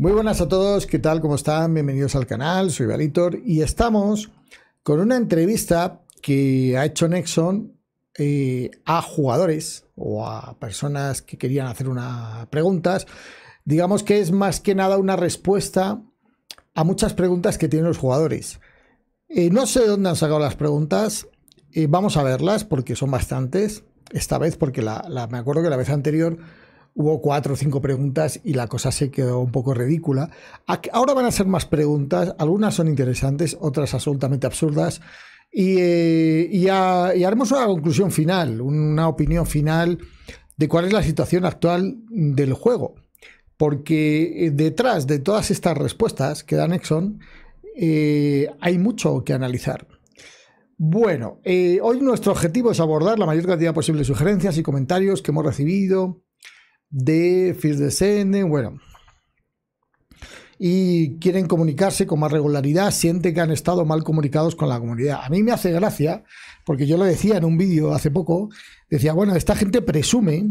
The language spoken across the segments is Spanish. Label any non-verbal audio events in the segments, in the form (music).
Muy buenas a todos, ¿qué tal? ¿Cómo están? Bienvenidos al canal, soy Valitor y estamos con una entrevista que ha hecho Nexon eh, a jugadores o a personas que querían hacer unas preguntas. Digamos que es más que nada una respuesta a muchas preguntas que tienen los jugadores. Eh, no sé de dónde han sacado las preguntas, eh, vamos a verlas porque son bastantes. Esta vez, porque me acuerdo que la vez anterior hubo cuatro o cinco preguntas y la cosa se quedó un poco ridícula. Ahora van a ser más preguntas, algunas son interesantes, otras absolutamente absurdas, eh, y, haremos una conclusión final, una opinión final de cuál es la situación actual del juego. Porque eh, detrás de todas estas respuestas que da Nexon, eh, hay mucho que analizar. Bueno, hoy nuestro objetivo es abordar la mayor cantidad posible de sugerencias y comentarios que hemos recibido de First bueno. Y quieren comunicarse con más regularidad, siente que han estado mal comunicados con la comunidad. A mí me hace gracia, porque yo lo decía en un vídeo hace poco, decía, bueno, esta gente presume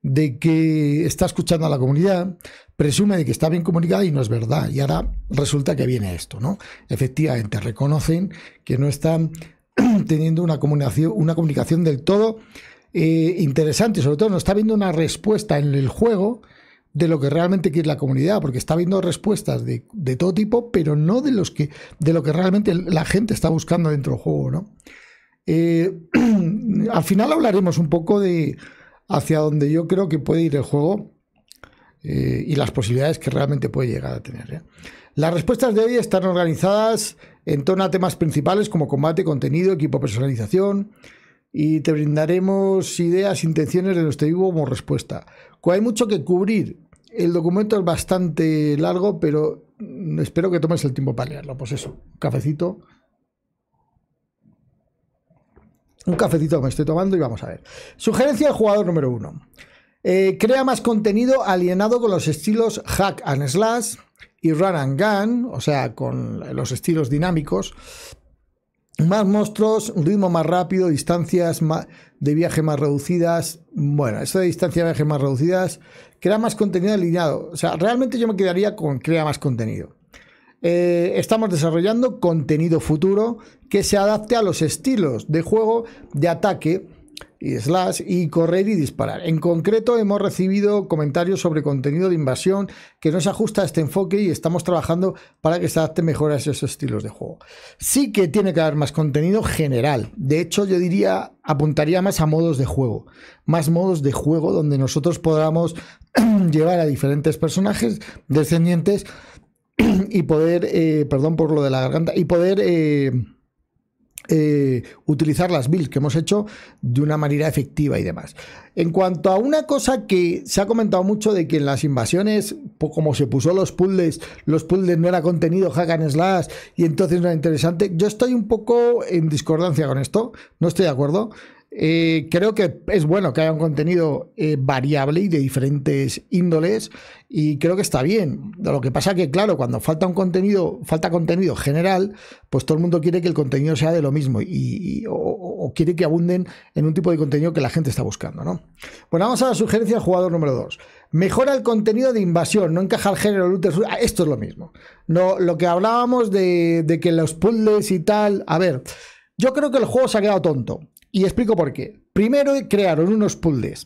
de que está escuchando a la comunidad, presume de que está bien comunicada y no es verdad. Y ahora resulta que viene esto, ¿no? Efectivamente, reconocen que no están (clears throat) teniendo una comunicación, una comunicación del todo eh, interesante sobre todo no está viendo una respuesta en el juego de lo que realmente quiere la comunidad, porque está viendo respuestas de, todo tipo, pero no de los que de lo que realmente la gente está buscando dentro del juego, ¿no? Eh, (clears throat) al final hablaremos un poco de hacia dónde yo creo que puede ir el juego eh, y las posibilidades que realmente puede llegar a tener. Las respuestas de hoy están organizadas en torno a temas principales como combate, contenido, equipo, personalización, y te brindaremos ideas, intenciones de nuestro vivo como respuesta. Hay mucho que cubrir. El documento es bastante largo, pero espero que tomes el tiempo para leerlo. Pues eso, un cafecito. Un cafecito me estoy tomando y vamos a ver. Sugerencia del jugador número uno. Eh, crea más contenido alienado con los estilos hack and slash y run and gun, o sea, con los estilos dinámicos más monstruos, ritmo más rápido, distancias de viaje más reducidas. Bueno, eso de distancia de viaje más reducidas. Crea más contenido alineado. O sea, realmente yo me quedaría con crea más contenido. Eh, estamos desarrollando contenido futuro que se adapte a los estilos de juego de ataque y slash y correr y disparar. En concreto hemos recibido comentarios sobre contenido de invasión que no se ajusta a este enfoque y estamos trabajando para que se adapte mejor a esos estilos de juego. Sí que tiene que haber más contenido general. De hecho yo diría apuntaría más a modos de juego, más modos de juego donde nosotros podamos (clears throat) llevar a diferentes personajes descendientes (clears throat) y poder, eh, perdón por lo de la garganta, y poder... Eh, eh, utilizar las builds que hemos hecho de una manera efectiva y demás. En cuanto a una cosa que se ha comentado mucho de que en las invasiones, como se puso los puzzles, los puzzles no era contenido hack slash y entonces no era interesante, yo estoy un poco en discordancia con esto, no estoy de acuerdo. Eh, creo que es bueno que haya un contenido eh, variable y de diferentes índoles y creo que está bien. Lo que pasa que, claro, cuando falta un contenido, falta contenido general, pues todo el mundo quiere que el contenido sea de lo mismo y, o, quiere que abunden en un tipo de contenido que la gente está buscando, ¿no? Bueno, vamos a la sugerencia del jugador número 2. Mejora el contenido de invasión, no encaja el género ah, Esto es lo mismo. No, lo que hablábamos de que los puzzles y tal. A ver, yo creo que el juego se ha quedado tonto. Y explico por qué. Primero crearon unos puzzles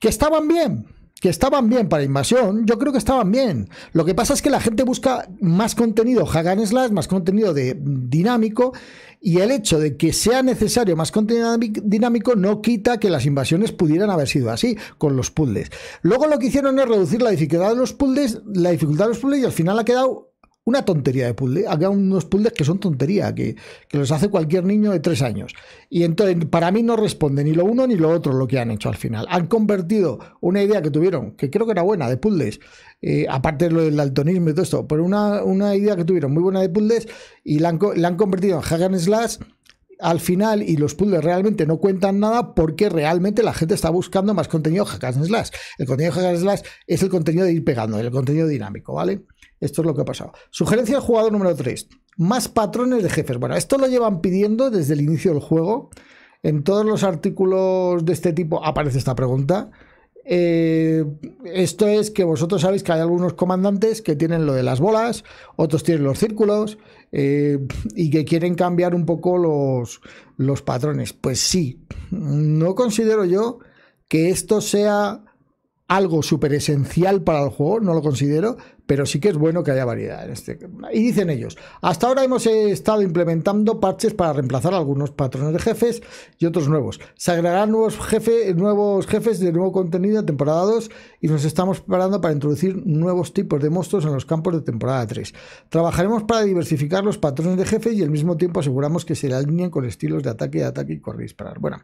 que estaban bien, que estaban bien para invasión, yo creo que estaban bien. Lo que pasa es que la gente busca más contenido hagan slash, más contenido de dinámico, y el hecho de que sea necesario más contenido dinámico no quita que las invasiones pudieran haber sido así con los puzzles. Luego lo que hicieron es reducir la dificultad de los puzzles, la dificultad de los y al final ha quedado una tontería de puzzle. ¿eh? Hay unos puzzles que son tontería, que, los hace cualquier niño de tres años. Y entonces, para mí no responde ni lo uno ni lo otro lo que han hecho al final. Han convertido una idea que tuvieron, que creo que era buena, de puzzles, eh, aparte lo del daltonismo y todo esto, pero una, idea que tuvieron muy buena de puzzles y la han, la han convertido en Hagan Slash al final y los puzzles realmente no cuentan nada porque realmente la gente está buscando más contenido hack and slash. El contenido de slash es el contenido de ir pegando, el contenido dinámico, ¿vale? Esto es lo que ha pasado. Sugerencia del jugador número 3. Más patrones de jefes. Bueno, esto lo llevan pidiendo desde el inicio del juego. En todos los artículos de este tipo aparece esta pregunta. Eh, esto es que vosotros sabéis que hay algunos comandantes que tienen lo de las bolas, otros tienen los círculos eh, y que quieren cambiar un poco los, los patrones. Pues sí, no considero yo que esto sea algo súper esencial para el juego, no lo considero, pero sí que es bueno que haya variedad. En este. Y dicen ellos, hasta ahora hemos estado implementando parches para reemplazar algunos patrones de jefes y otros nuevos. Se agregarán nuevos, nuevos jefes de nuevo contenido a temporada 2 y nos estamos preparando para introducir nuevos tipos de monstruos en los campos de temporada 3. Trabajaremos para diversificar los patrones de jefes y al mismo tiempo aseguramos que se alineen con estilos de ataque, de ataque y correr disparar. Bueno.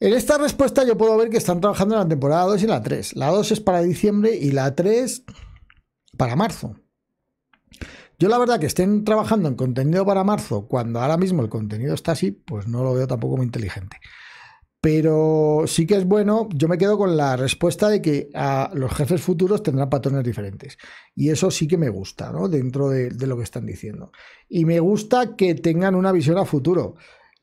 En esta respuesta yo puedo ver que están trabajando en la temporada 2 y la 3. La 2 es para diciembre y la 3 para marzo. Yo la verdad que estén trabajando en contenido para marzo cuando ahora mismo el contenido está así, pues no lo veo tampoco muy inteligente. Pero sí que es bueno, yo me quedo con la respuesta de que los jefes futuros tendrán patrones diferentes. Y eso sí que me gusta, ¿no? Dentro de, de lo que están diciendo. Y me gusta que tengan una visión a futuro.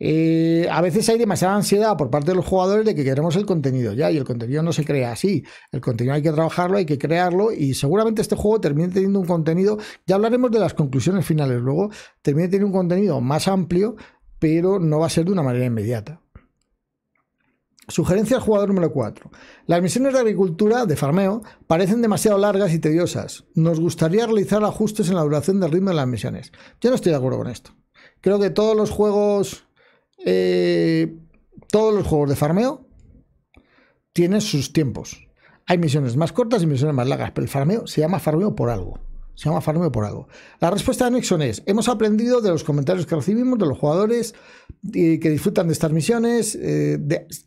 Eh, a veces hay demasiada ansiedad por parte de los jugadores de que queremos el contenido ya y el contenido no se crea así. El contenido hay que trabajarlo, hay que crearlo y seguramente este juego termine teniendo un contenido, ya hablaremos de las conclusiones finales luego, termine teniendo un contenido más amplio, pero no va a ser de una manera inmediata. Sugerencia al jugador número 4. Las misiones de agricultura, de farmeo, parecen demasiado largas y tediosas. Nos gustaría realizar ajustes en la duración del ritmo de las misiones. Yo no estoy de acuerdo con esto. Creo que todos los juegos eh, todos los juegos de farmeo tienen sus tiempos. Hay misiones más cortas y misiones más largas, pero el farmeo se llama farmeo por algo. Se llama farmeo por algo. La respuesta de Nixon es, hemos aprendido de los comentarios que recibimos de los jugadores eh, que disfrutan de estas misiones, eh,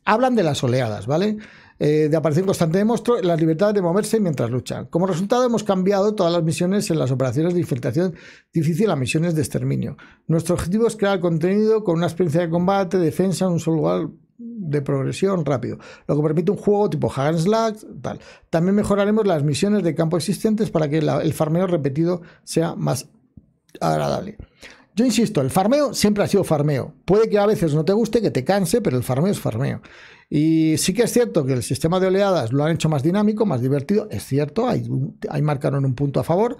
hablan de las oleadas, ¿vale? Eh, de aparición constante de monstruos, la libertad de moverse mientras luchan. Como resultado, hemos cambiado todas las misiones en las operaciones de infiltración difícil a misiones de exterminio. Nuestro objetivo es crear contenido con una experiencia de combate, defensa en un solo lugar de progresión rápido, lo que permite un juego tipo Hagan slack, tal. También mejoraremos las misiones de campo existentes para que el farmeo repetido sea más agradable. Yo insisto, el farmeo siempre ha sido farmeo. Puede que a veces no te guste, que te canse, pero el farmeo es farmeo. Y sí que es cierto que el sistema de oleadas lo han hecho más dinámico, más divertido. Es cierto, ahí, marcaron un punto a favor.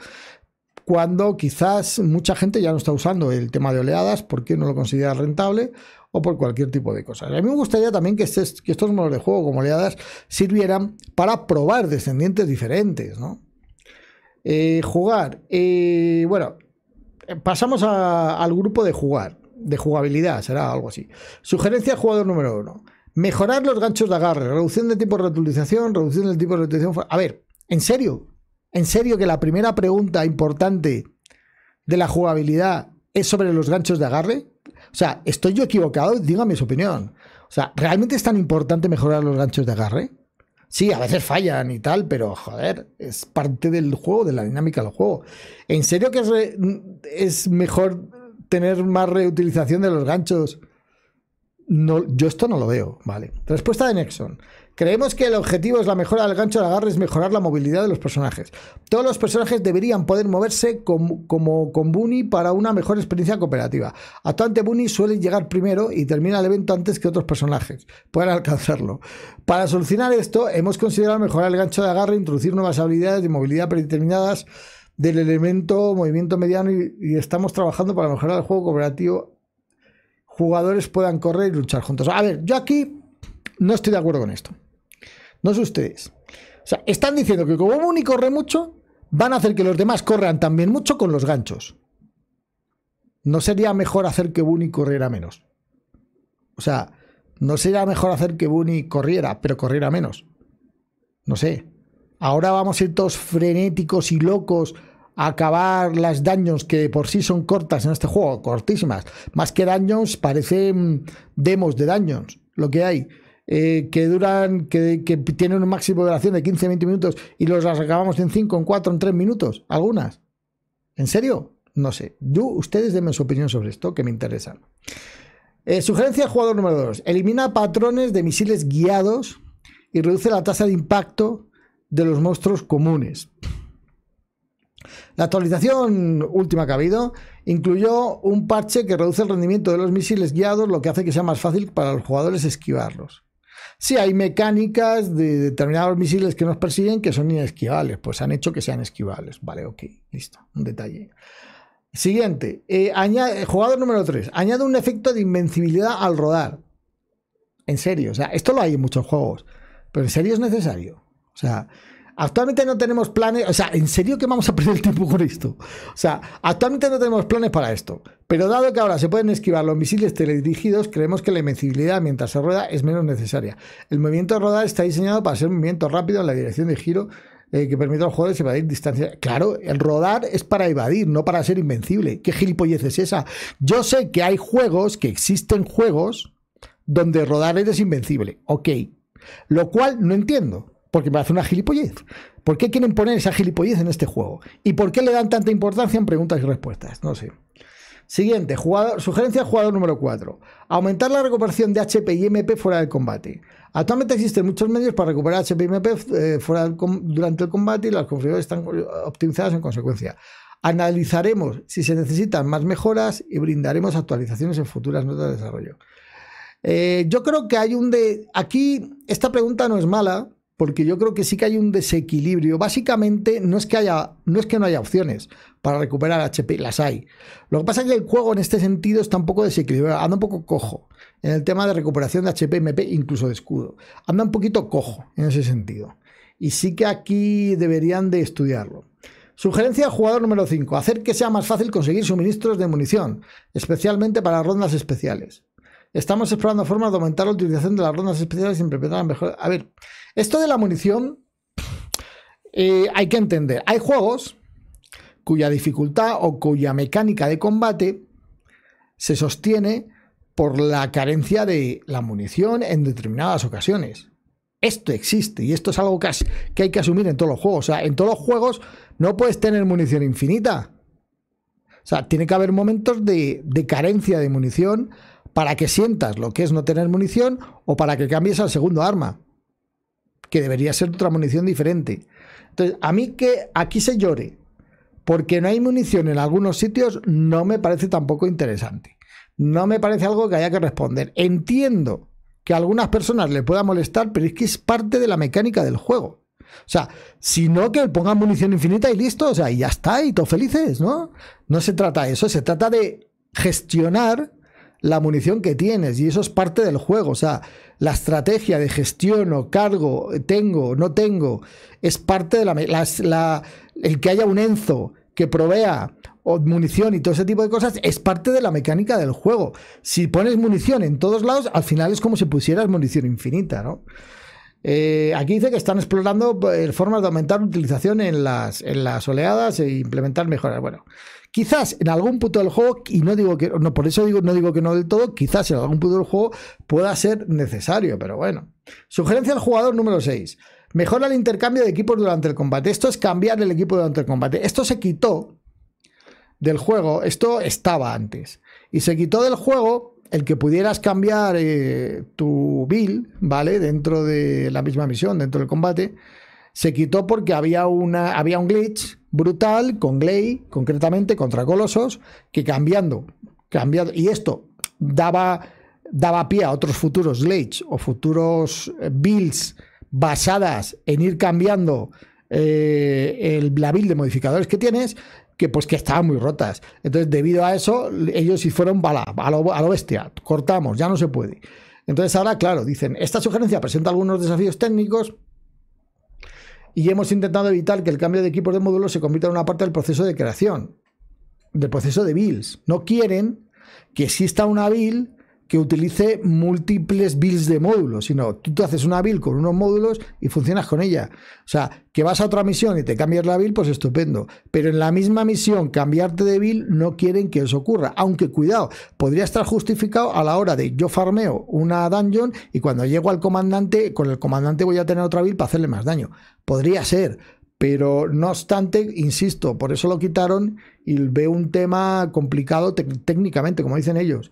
Cuando quizás mucha gente ya no está usando el tema de oleadas porque no lo considera rentable o por cualquier tipo de cosas. A mí me gustaría también que, estos modos de juego como oleadas sirvieran para probar descendientes diferentes, ¿no? Eh, jugar. Eh, bueno, eh, pasamos al grupo de jugar, de jugabilidad, será algo así. Sugerencia jugador número uno. Mejorar los ganchos de agarre, reducción de tiempo de reutilización, reducción del tipo de reutilización. A ver, en serio, en serio que la primera pregunta importante de la jugabilidad es sobre los ganchos de agarre. O sea, ¿estoy yo equivocado? Dígame su opinión. O sea, ¿realmente es tan importante mejorar los ganchos de agarre? Sí, a veces fallan y tal, pero joder, es parte del juego, de la dinámica del juego. ¿En serio que es, mejor tener más reutilización de los ganchos? No, yo esto no lo veo, ¿vale? Respuesta de Nexon. Creemos que el objetivo es la mejora del gancho de agarre, es mejorar la movilidad de los personajes. Todos los personajes deberían poder moverse como con Bunny para una mejor experiencia cooperativa. Actualmente Bunny suele llegar primero y termina el evento antes que otros personajes puedan alcanzarlo. Para solucionar esto, hemos considerado mejorar el gancho de agarre, introducir nuevas habilidades de movilidad predeterminadas del elemento movimiento mediano y estamos trabajando para mejorar el juego cooperativo. Jugadores puedan correr y luchar juntos. A ver, yo aquí no estoy de acuerdo con esto no sé ustedes. O sea, están diciendo que como Bunny corre mucho, van a hacer que los demás corran también mucho con los ganchos. ¿No sería mejor hacer que Bunny corriera menos? O sea, ¿no sería mejor hacer que Bunny corriera, pero corriera menos? No sé. Ahora vamos a ir todos frenéticos y locos a acabar las daños que por sí son cortas en este juego, cortísimas. Más que daños, parecen demos de daños, lo que hay. Eh, que duran, que, tienen un máximo de duración de 15, 20 minutos y los las acabamos en 5, en 4, en 3 minutos, algunas. ¿En serio? No sé. Yo, ustedes denme su opinión sobre esto, que me interesan. Sugerencia eh, sugerencia jugador número 2. Elimina patrones de misiles guiados y reduce la tasa de impacto de los monstruos comunes. La actualización última que ha habido incluyó un parche que reduce el rendimiento de los misiles guiados, lo que hace que sea más fácil para los jugadores esquivarlos. Sí, hay mecánicas de determinados misiles que nos persiguen que son inesquivables, pues han hecho que sean esquivables. Vale, ok, listo, un detalle. Siguiente, eh, jugador número 3, añade un efecto de invencibilidad al rodar. En serio, o sea, esto lo hay en muchos juegos, pero en serio es necesario. O sea, Actualmente no tenemos planes, o sea, ¿en serio que vamos a perder el tiempo con esto? O sea, actualmente no tenemos planes para esto, pero dado que ahora se pueden esquivar los misiles teledirigidos, creemos que la invencibilidad mientras se rueda es menos necesaria. El movimiento de rodar está diseñado para ser un movimiento rápido en la dirección de giro eh, que permite a los jugadores evadir distancia Claro, el rodar es para evadir, no para ser invencible. ¿Qué gilipollez es esa? Yo sé que hay juegos, que existen juegos donde rodar es invencible, ok, lo cual no entiendo. Porque me hace una gilipollez. ¿Por qué quieren poner esa gilipollez en este juego? ¿Y por qué le dan tanta importancia en preguntas y respuestas? No sé. Siguiente, jugador, sugerencia jugador número 4. Aumentar la recuperación de HP y MP fuera del combate. Actualmente existen muchos medios para recuperar HP y MP eh, fuera durante el combate y las configuraciones están optimizadas en consecuencia. Analizaremos si se necesitan más mejoras y brindaremos actualizaciones en futuras notas de desarrollo. Eh, yo creo que hay un de... Aquí esta pregunta no es mala, porque yo creo que sí que hay un desequilibrio. Básicamente, no es que, no, es que no haya opciones para recuperar HP, las hay. Lo que pasa es que el juego en este sentido está un poco desequilibrado, anda un poco cojo en el tema de recuperación de HP, MP, incluso de escudo. Anda un poquito cojo en ese sentido. Y sí que aquí deberían de estudiarlo. Sugerencia al jugador número 5. Hacer que sea más fácil conseguir suministros de munición, especialmente para rondas especiales. Estamos explorando formas de aumentar la utilización de las rondas especiales y implementar las mejores. A ver, esto de la munición eh, hay que entender. Hay juegos cuya dificultad o cuya mecánica de combate se sostiene por la carencia de la munición en determinadas ocasiones. Esto existe y esto es algo que, que hay que asumir en todos los juegos. O sea, en todos los juegos no puedes tener munición infinita. O sea, tiene que haber momentos de, de carencia de munición para que sientas lo que es no tener munición o para que cambies al segundo arma, que debería ser otra munición diferente. Entonces, a mí que aquí se llore porque no hay munición en algunos sitios no me parece tampoco interesante. No me parece algo que haya que responder. Entiendo que a algunas personas le pueda molestar, pero es que es parte de la mecánica del juego. O sea, si no, que pongan munición infinita y listo, o sea, y ya está, y todos felices, ¿no? No se trata de eso, se trata de gestionar la munición que tienes y eso es parte del juego. O sea, la estrategia de gestión o cargo, tengo, no tengo, es parte de la, el que haya un Enzo que provea munición y todo ese tipo de cosas es parte de la mecánica del juego. Si pones munición en todos lados, al final es como si pusieras munición infinita, ¿no? Eh, aquí dice que están explorando eh, formas de aumentar la utilización en las, en las oleadas e implementar mejoras. Bueno, Quizás en algún punto del juego, y no digo que, no, por eso digo, no digo que no del todo, quizás en algún punto del juego pueda ser necesario, pero bueno. Sugerencia al jugador número 6. Mejora el intercambio de equipos durante el combate. Esto es cambiar el equipo durante el combate. Esto se quitó del juego, esto estaba antes. Y se quitó del juego el que pudieras cambiar eh, tu build, ¿vale? Dentro de la misma misión, dentro del combate. Se quitó porque había, una, había un glitch brutal con Glay, concretamente contra Colosos, que cambiando, cambiado y esto daba, daba pie a otros futuros Glades o futuros eh, builds basadas en ir cambiando eh, el, la build de modificadores que tienes, que pues que estaban muy rotas. Entonces, debido a eso, ellos sí fueron a, a, a lo bestia, cortamos, ya no se puede. Entonces ahora, claro, dicen, esta sugerencia presenta algunos desafíos técnicos, y hemos intentado evitar que el cambio de equipos de módulos se convierta en una parte del proceso de creación, del proceso de bills. No quieren que exista una bill que utilice múltiples bills de módulos, sino tú te haces una build con unos módulos y funcionas con ella. O sea, que vas a otra misión y te cambias la build, pues estupendo. Pero en la misma misión, cambiarte de build no quieren que eso ocurra. Aunque cuidado, podría estar justificado a la hora de yo farmeo una dungeon y cuando llego al comandante, con el comandante voy a tener otra build para hacerle más daño. Podría ser, pero no obstante, insisto, por eso lo quitaron y veo un tema complicado técnicamente, como dicen ellos.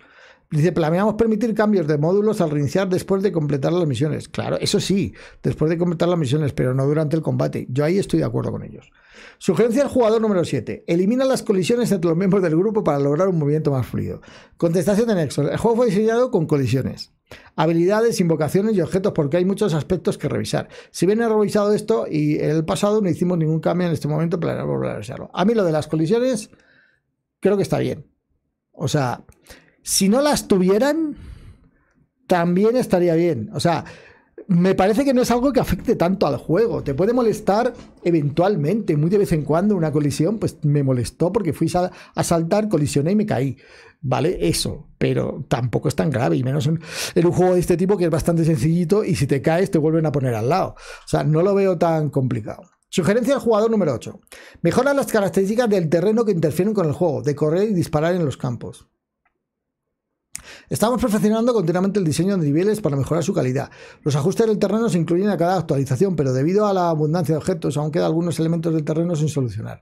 Dice, planeamos permitir cambios de módulos al reiniciar después de completar las misiones. Claro, eso sí, después de completar las misiones, pero no durante el combate. Yo ahí estoy de acuerdo con ellos. Sugerencia del jugador número 7. Elimina las colisiones entre los miembros del grupo para lograr un movimiento más fluido. Contestación de Nexo. El juego fue diseñado con colisiones. Habilidades, invocaciones y objetos, porque hay muchos aspectos que revisar. Si bien he revisado esto y en el pasado no hicimos ningún cambio en este momento, planeamos volver a revisarlo. A mí lo de las colisiones creo que está bien. O sea, si no las tuvieran, también estaría bien. O sea, me parece que no es algo que afecte tanto al juego. Te puede molestar eventualmente, muy de vez en cuando, una colisión, pues me molestó porque fui a saltar, colisioné y me caí. ¿Vale? Eso. Pero tampoco es tan grave, y menos en, un juego de este tipo que es bastante sencillito y si te caes te vuelven a poner al lado. O sea, no lo veo tan complicado. Sugerencia al jugador número 8. Mejora las características del terreno que interfieren con el juego, de correr y disparar en los campos. Estamos perfeccionando continuamente el diseño de niveles para mejorar su calidad. Los ajustes del terreno se incluyen a cada actualización, pero debido a la abundancia de objetos, aún quedan algunos elementos del terreno sin solucionar.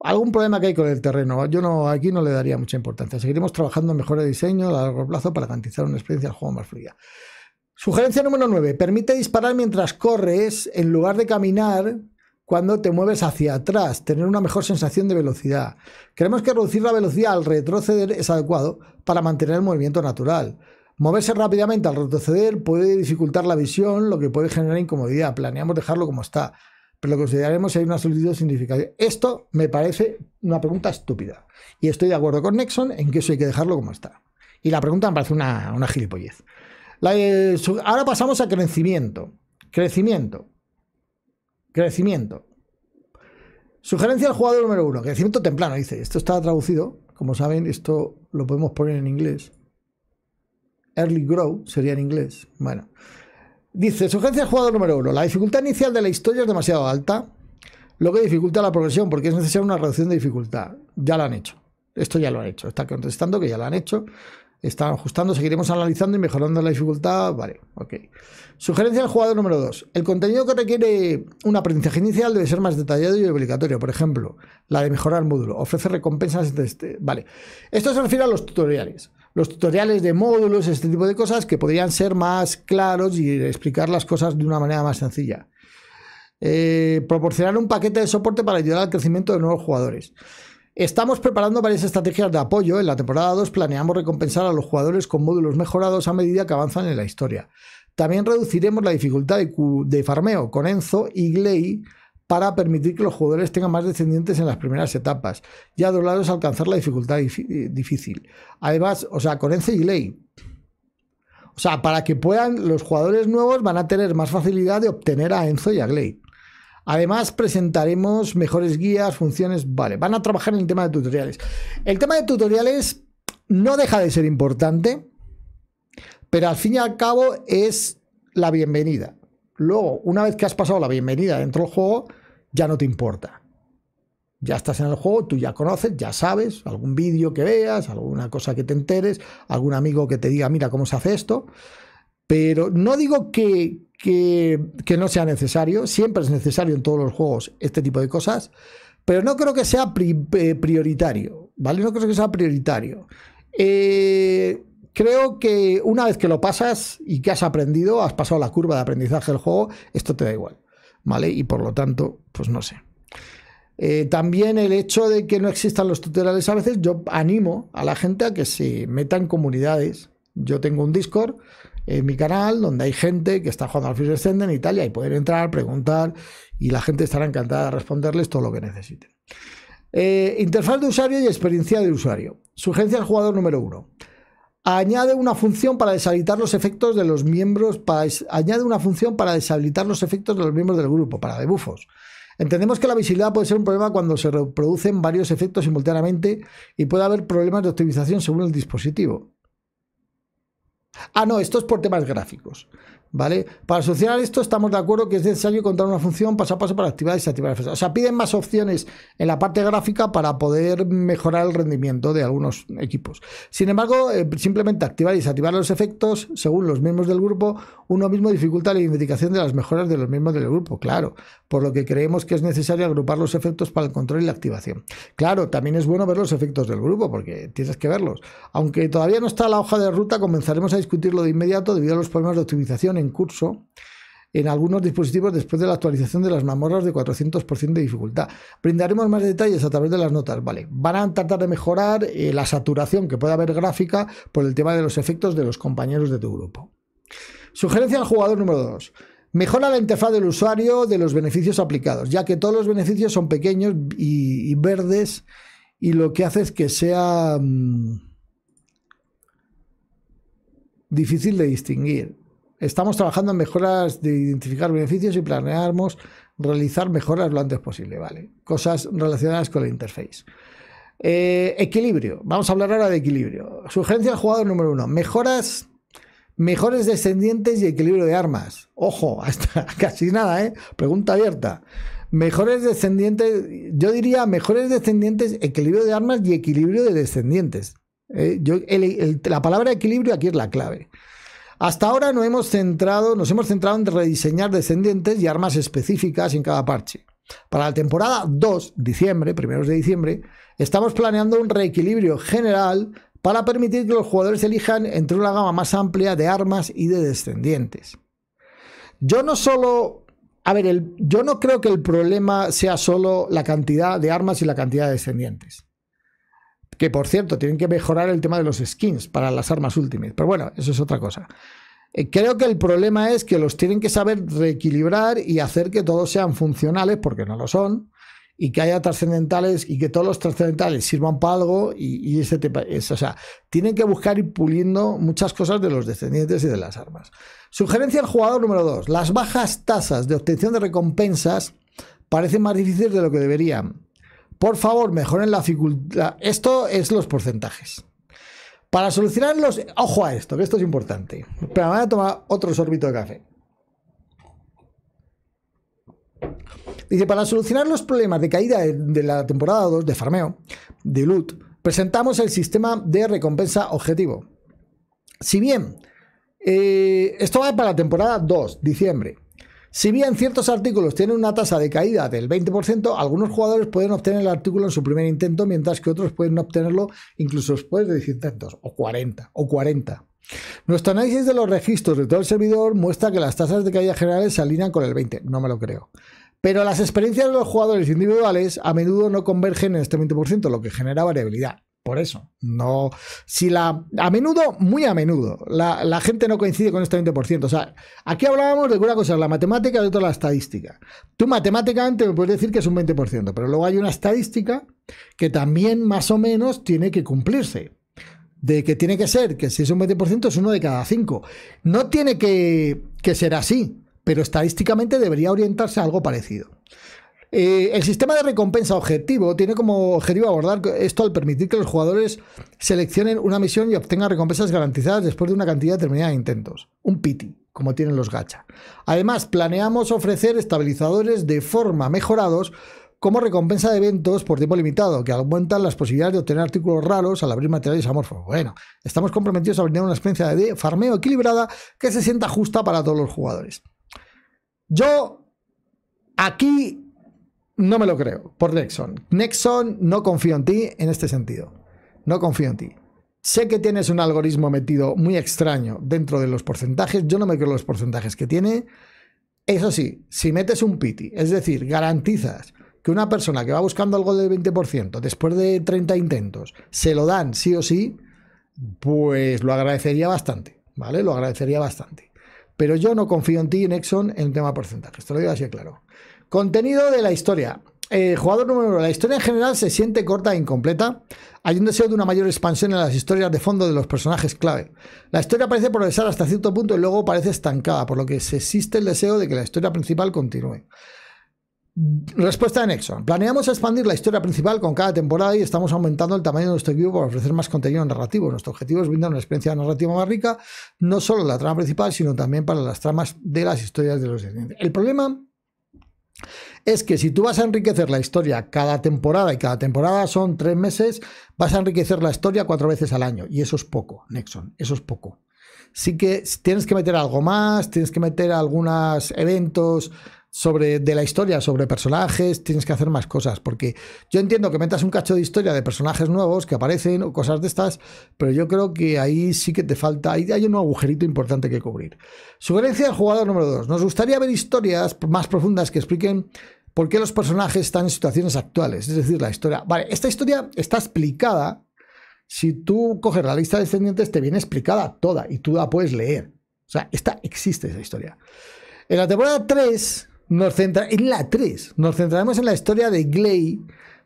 Algún problema que hay con el terreno, yo no, aquí no le daría mucha importancia. Seguiremos trabajando en mejor el diseño a largo plazo para garantizar una experiencia del juego más fría. Sugerencia número 9. Permite disparar mientras corres en lugar de caminar cuando te mueves hacia atrás, tener una mejor sensación de velocidad. Creemos que reducir la velocidad al retroceder es adecuado para mantener el movimiento natural. Moverse rápidamente al retroceder puede dificultar la visión, lo que puede generar incomodidad. Planeamos dejarlo como está, pero lo consideraremos si hay una solicitud significativa. Esto me parece una pregunta estúpida. Y estoy de acuerdo con Nexon en que eso hay que dejarlo como está. Y la pregunta me parece una, una gilipollez. Eh, ahora pasamos a crecimiento. Crecimiento. Crecimiento. Sugerencia al jugador número uno. Crecimiento temprano, dice. Esto está traducido. Como saben, esto lo podemos poner en inglés. Early Grow sería en inglés. Bueno. Dice, sugerencia al jugador número uno. La dificultad inicial de la historia es demasiado alta, lo que dificulta la progresión porque es necesaria una reducción de dificultad. Ya la han hecho. Esto ya lo han hecho. Está contestando que ya lo han hecho están ajustando, seguiremos analizando y mejorando la dificultad. Vale, ok. Sugerencia del jugador número 2. El contenido que requiere un aprendizaje inicial debe ser más detallado y obligatorio. Por ejemplo, la de mejorar el módulo. Ofrece recompensas. este... Vale. Esto se refiere a los tutoriales. Los tutoriales de módulos, este tipo de cosas que podrían ser más claros y explicar las cosas de una manera más sencilla. Eh, proporcionar un paquete de soporte para ayudar al crecimiento de nuevos jugadores. Estamos preparando varias estrategias de apoyo. En la temporada 2 planeamos recompensar a los jugadores con módulos mejorados a medida que avanzan en la historia. También reduciremos la dificultad de, farmeo con Enzo y Glei para permitir que los jugadores tengan más descendientes en las primeras etapas, ya doblados lados alcanzar la dificultad eh, difícil. Además, o sea, con Enzo y Glei. O sea, para que puedan, los jugadores nuevos van a tener más facilidad de obtener a Enzo y a Glei. Además, presentaremos mejores guías, funciones. Vale, van a trabajar en el tema de tutoriales. El tema de tutoriales no deja de ser importante, pero al fin y al cabo es la bienvenida. Luego, una vez que has pasado la bienvenida dentro del juego, ya no te importa. Ya estás en el juego, tú ya conoces, ya sabes, algún vídeo que veas, alguna cosa que te enteres, algún amigo que te diga, mira cómo se hace esto. Pero no digo que, que, no sea necesario. Siempre es necesario en todos los juegos este tipo de cosas, pero no creo que sea eh, prioritario, ¿vale? No creo que sea prioritario. Eh, creo que una vez que lo pasas y que has aprendido, has pasado la curva de aprendizaje del juego, esto te da igual, ¿vale? Y por lo tanto, pues no sé. Eh, también el hecho de que no existan los tutoriales a veces, yo animo a la gente a que se meta en comunidades. Yo tengo un Discord en mi canal, donde hay gente que está jugando al Fuse Send en Italia y pueden entrar, preguntar y la gente estará encantada de responderles todo lo que necesiten. Eh, interfaz de usuario y experiencia del usuario. Sugerencia al jugador número uno. Añade una función para deshabilitar los efectos de los miembros. añade una función para deshabilitar los efectos de los miembros del grupo, para debufos. Entendemos que la visibilidad puede ser un problema cuando se reproducen varios efectos simultáneamente y puede haber problemas de optimización según el dispositivo. Ah, no, esto es por temas gráficos. ¿Vale? Para solucionar esto estamos de acuerdo que es necesario encontrar una función paso a paso para activar y desactivar O sea, piden más opciones en la parte gráfica para poder mejorar el rendimiento de algunos equipos. Sin embargo, eh, simplemente activar y desactivar los efectos según los miembros del grupo, uno mismo dificulta la identificación de las mejoras de los miembros del grupo, claro, por lo que creemos que es necesario agrupar los efectos para el control y la activación. Claro, también es bueno ver los efectos del grupo porque tienes que verlos. Aunque todavía no está la hoja de ruta, comenzaremos a discutirlo de inmediato debido a los problemas de optimización en curso en algunos dispositivos después de la actualización de las mamorras de 400% de dificultad. Brindaremos más detalles a través de las notas, ¿vale? Van a tratar de mejorar eh, la saturación que puede haber gráfica por el tema de los efectos de los compañeros de tu grupo. Sugerencia al jugador número 2. Mejora la interfaz del usuario de los beneficios aplicados, ya que todos los beneficios son pequeños y, verdes y lo que hace es que sea mm, difícil de distinguir. Estamos trabajando en mejoras de identificar beneficios y planeamos realizar mejoras lo antes posible, ¿vale? Cosas relacionadas con la interface. Eh, equilibrio. Vamos a hablar ahora de equilibrio. Sugerencia al jugador número uno. Mejoras, mejores descendientes y equilibrio de armas. Ojo, (laughs) hasta casi nada, ¿eh? Pregunta abierta. Mejores descendientes, yo diría mejores descendientes, equilibrio de armas y equilibrio de descendientes. Eh, la palabra equilibrio aquí es la clave. Hasta ahora no hemos centrado, nos hemos centrado en rediseñar descendientes y armas específicas en cada parche. Para la temporada 2, diciembre, primeros de diciembre, estamos planeando un reequilibrio general para permitir que los jugadores elijan entre una gama más amplia de armas y de descendientes. Yo no solo... A ver, yo no creo que el problema sea solo la cantidad de armas y la cantidad de descendientes. Que por cierto, tienen que mejorar el tema de los skins para las armas Ultimate. Pero bueno, eso es otra cosa. Eh, creo que el problema es que los tienen que saber reequilibrar y hacer que todos sean funcionales, porque no lo son, y que haya trascendentales y que todos los trascendentales sirvan para algo y, ese o sea, tienen que buscar ir puliendo muchas cosas de los descendientes y de las armas. Sugerencia al jugador número 2. Las bajas tasas de obtención de recompensas parecen más difíciles de lo que deberían. Por favor, mejoren la dificultad. Esto es los porcentajes. Para solucionar los... Ojo a esto, que esto es importante. Pero me voy a tomar otro sorbito de café. Dice, para solucionar los problemas de caída de la temporada 2 de farmeo, de loot, presentamos el sistema de recompensa objetivo. Si bien eh, esto va para la temporada 2, diciembre, si bien ciertos artículos tienen una tasa de caída del 20%, algunos jugadores pueden obtener el artículo en su primer intento, mientras que otros pueden obtenerlo incluso después de 10 intentos, o 40, o 40. Nuestro análisis de los registros de todo el servidor muestra que las tasas de caída generales se alinean con el 20, no me lo creo. Pero las experiencias de los jugadores individuales a menudo no convergen en este 20%, lo que genera variabilidad. Por eso, no. Si la. A menudo, muy a menudo, la, gente no coincide con este 20%. O sea, aquí hablábamos de una cosa la matemática y otra la estadística. Tú matemáticamente me puedes decir que es un 20%, pero luego hay una estadística que también más o menos tiene que cumplirse. De que tiene que ser, que si es un 20% es uno de cada cinco. No tiene que, que ser así, pero estadísticamente debería orientarse a algo parecido. Eh, el sistema de recompensa objetivo tiene como objetivo abordar esto al permitir que los jugadores seleccionen una misión y obtengan recompensas garantizadas después de una cantidad determinada de intentos. Un piti, como tienen los gacha. Además, planeamos ofrecer estabilizadores de forma mejorados como recompensa de eventos por tiempo limitado, que aumentan las posibilidades de obtener artículos raros al abrir materiales amorfos. Bueno, estamos comprometidos a brindar una experiencia de farmeo equilibrada que se sienta justa para todos los jugadores. Yo aquí no me lo creo, por Nexon. Nexon, no confío en ti en este sentido. No confío en ti. Sé que tienes un algoritmo metido muy extraño dentro de los porcentajes. Yo no me creo los porcentajes que tiene. Eso sí, si metes un piti, es decir, garantizas que una persona que va buscando algo del 20% después de 30 intentos se lo dan sí o sí, pues lo agradecería bastante, ¿vale? Lo agradecería bastante. Pero yo no confío en ti, Nexon, en el tema porcentajes. Te lo digo así claro. Contenido de la historia. Eh, jugador número uno. La historia en general se siente corta e incompleta. Hay un deseo de una mayor expansión en las historias de fondo de los personajes clave. La historia parece progresar hasta cierto punto y luego parece estancada, por lo que se existe el deseo de que la historia principal continúe. Respuesta de Nexon. Planeamos expandir la historia principal con cada temporada y estamos aumentando el tamaño de nuestro equipo para ofrecer más contenido narrativo. Nuestro objetivo es brindar una experiencia narrativa más rica, no solo la trama principal, sino también para las tramas de las historias de los descendientes. El problema es que si tú vas a enriquecer la historia cada temporada y cada temporada son tres meses, vas a enriquecer la historia cuatro veces al año. Y eso es poco, Nexon, eso es poco. Sí que tienes que meter algo más, tienes que meter algunos eventos, sobre de la historia, sobre personajes, tienes que hacer más cosas, porque yo entiendo que metas un cacho de historia de personajes nuevos que aparecen o cosas de estas, pero yo creo que ahí sí que te falta, ahí hay un agujerito importante que cubrir. Sugerencia del jugador número 2. Nos gustaría ver historias más profundas que expliquen por qué los personajes están en situaciones actuales, es decir, la historia. Vale, esta historia está explicada, si tú coges la lista de descendientes te viene explicada toda y tú la puedes leer. O sea, esta existe esa historia. En la temporada 3 nos centra en la 3. Nos centraremos en la historia de Gley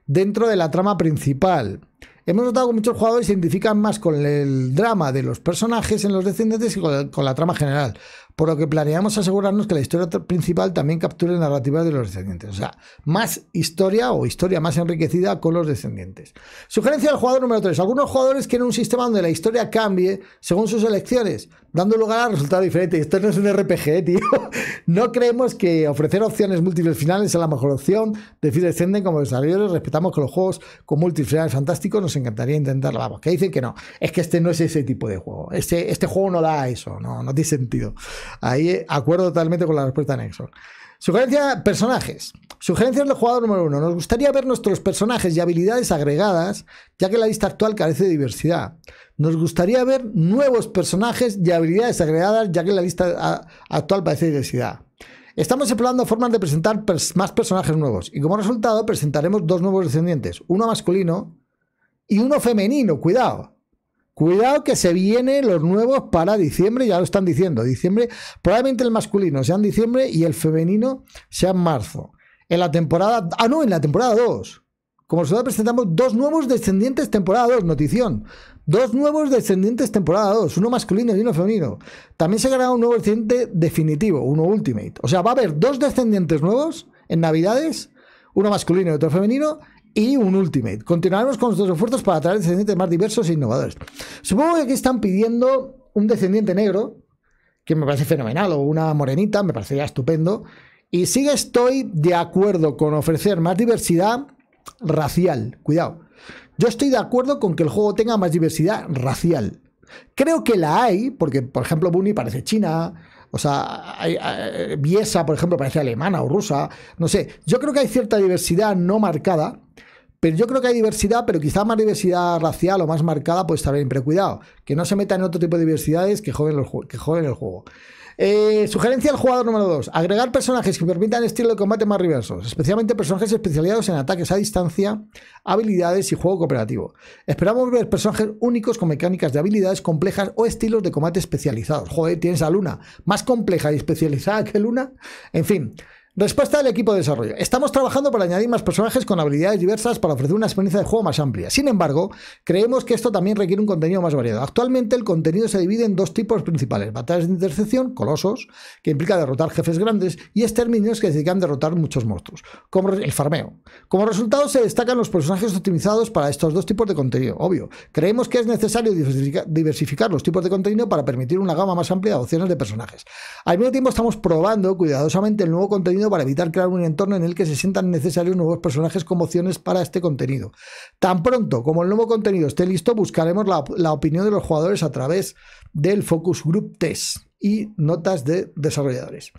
dentro de la trama principal. Hemos notado que muchos jugadores se identifican más con el drama de los personajes en los descendientes que con, la trama general por lo que planeamos asegurarnos que la historia principal también capture la narrativa de los descendientes. O sea, más historia o historia más enriquecida con los descendientes. Sugerencia del jugador número 3. Algunos jugadores quieren un sistema donde la historia cambie según sus elecciones, dando lugar a resultados diferentes. Esto no es un RPG, eh, tío. (laughs) No creemos que ofrecer opciones múltiples finales sea la mejor opción. De Descenden como desarrolladores, respetamos que los juegos con múltiples finales fantásticos nos encantaría intentarlo. Vamos, que dicen que no. Es que este no es ese tipo de juego. Este, este juego no da eso, no, no tiene sentido. Ahí acuerdo totalmente con la respuesta de Nexon. Sugerencia, personajes. Sugerencias del jugador número uno. Nos gustaría ver nuestros personajes y habilidades agregadas, ya que la lista actual carece de diversidad. Nos gustaría ver nuevos personajes y habilidades agregadas, ya que la lista actual carece de diversidad. Estamos explorando formas de presentar más personajes nuevos, y como resultado presentaremos dos nuevos descendientes, uno masculino y uno femenino, cuidado. Cuidado que se vienen los nuevos para diciembre, ya lo están diciendo. Diciembre, probablemente el masculino sea en diciembre y el femenino sea en marzo. En la temporada. Ah, no, en la temporada 2. Como se presentamos dos nuevos descendientes temporada 2, notición. Dos nuevos descendientes temporada 2, uno masculino y uno femenino. También se ganará un nuevo descendiente definitivo, uno ultimate. O sea, va a haber dos descendientes nuevos en Navidades, uno masculino y otro femenino, y un Ultimate. Continuaremos con nuestros esfuerzos para atraer descendientes más diversos e innovadores. Supongo que aquí están pidiendo un descendiente negro, que me parece fenomenal, o una morenita, me parecería estupendo. Y sí que estoy de acuerdo con ofrecer más diversidad racial. Cuidado. Yo estoy de acuerdo con que el juego tenga más diversidad racial. Creo que la hay, porque por ejemplo Bunny parece china, o sea, hay, eh, por ejemplo, parece alemana o rusa. No sé. Yo creo que hay cierta diversidad no marcada. Pero yo creo que hay diversidad, pero quizá más diversidad racial o más marcada, pues también, pero cuidado, que no se metan en otro tipo de diversidades que jueguen, que jueguen el juego. Eh, sugerencia al jugador número 2. Agregar personajes que permitan estilo de combate más diversos, especialmente personajes especializados en ataques a distancia, habilidades y juego cooperativo. Esperamos ver personajes únicos con mecánicas de habilidades complejas o estilos de combate especializados. Joder, tienes a Luna, más compleja y especializada que Luna. En fin, Respuesta del equipo de desarrollo. Estamos trabajando para añadir más personajes con habilidades diversas para ofrecer una experiencia de juego más amplia. Sin embargo, creemos que esto también requiere un contenido más variado. Actualmente el contenido se divide en dos tipos principales. Batallas de intercepción, colosos, que implica derrotar jefes grandes, y exterminios que se dedican a derrotar muchos monstruos, como el farmeo. Como resultado se destacan los personajes optimizados para estos dos tipos de contenido. Obvio, creemos que es necesario diversificar los tipos de contenido para permitir una gama más amplia de opciones de personajes. Al mismo tiempo estamos probando cuidadosamente el nuevo contenido para evitar crear un entorno en el que se sientan necesarios nuevos personajes con opciones para este contenido. Tan pronto como el nuevo contenido esté listo, buscaremos la, opinión de los jugadores a través del Focus Group Test y notas de desarrolladores.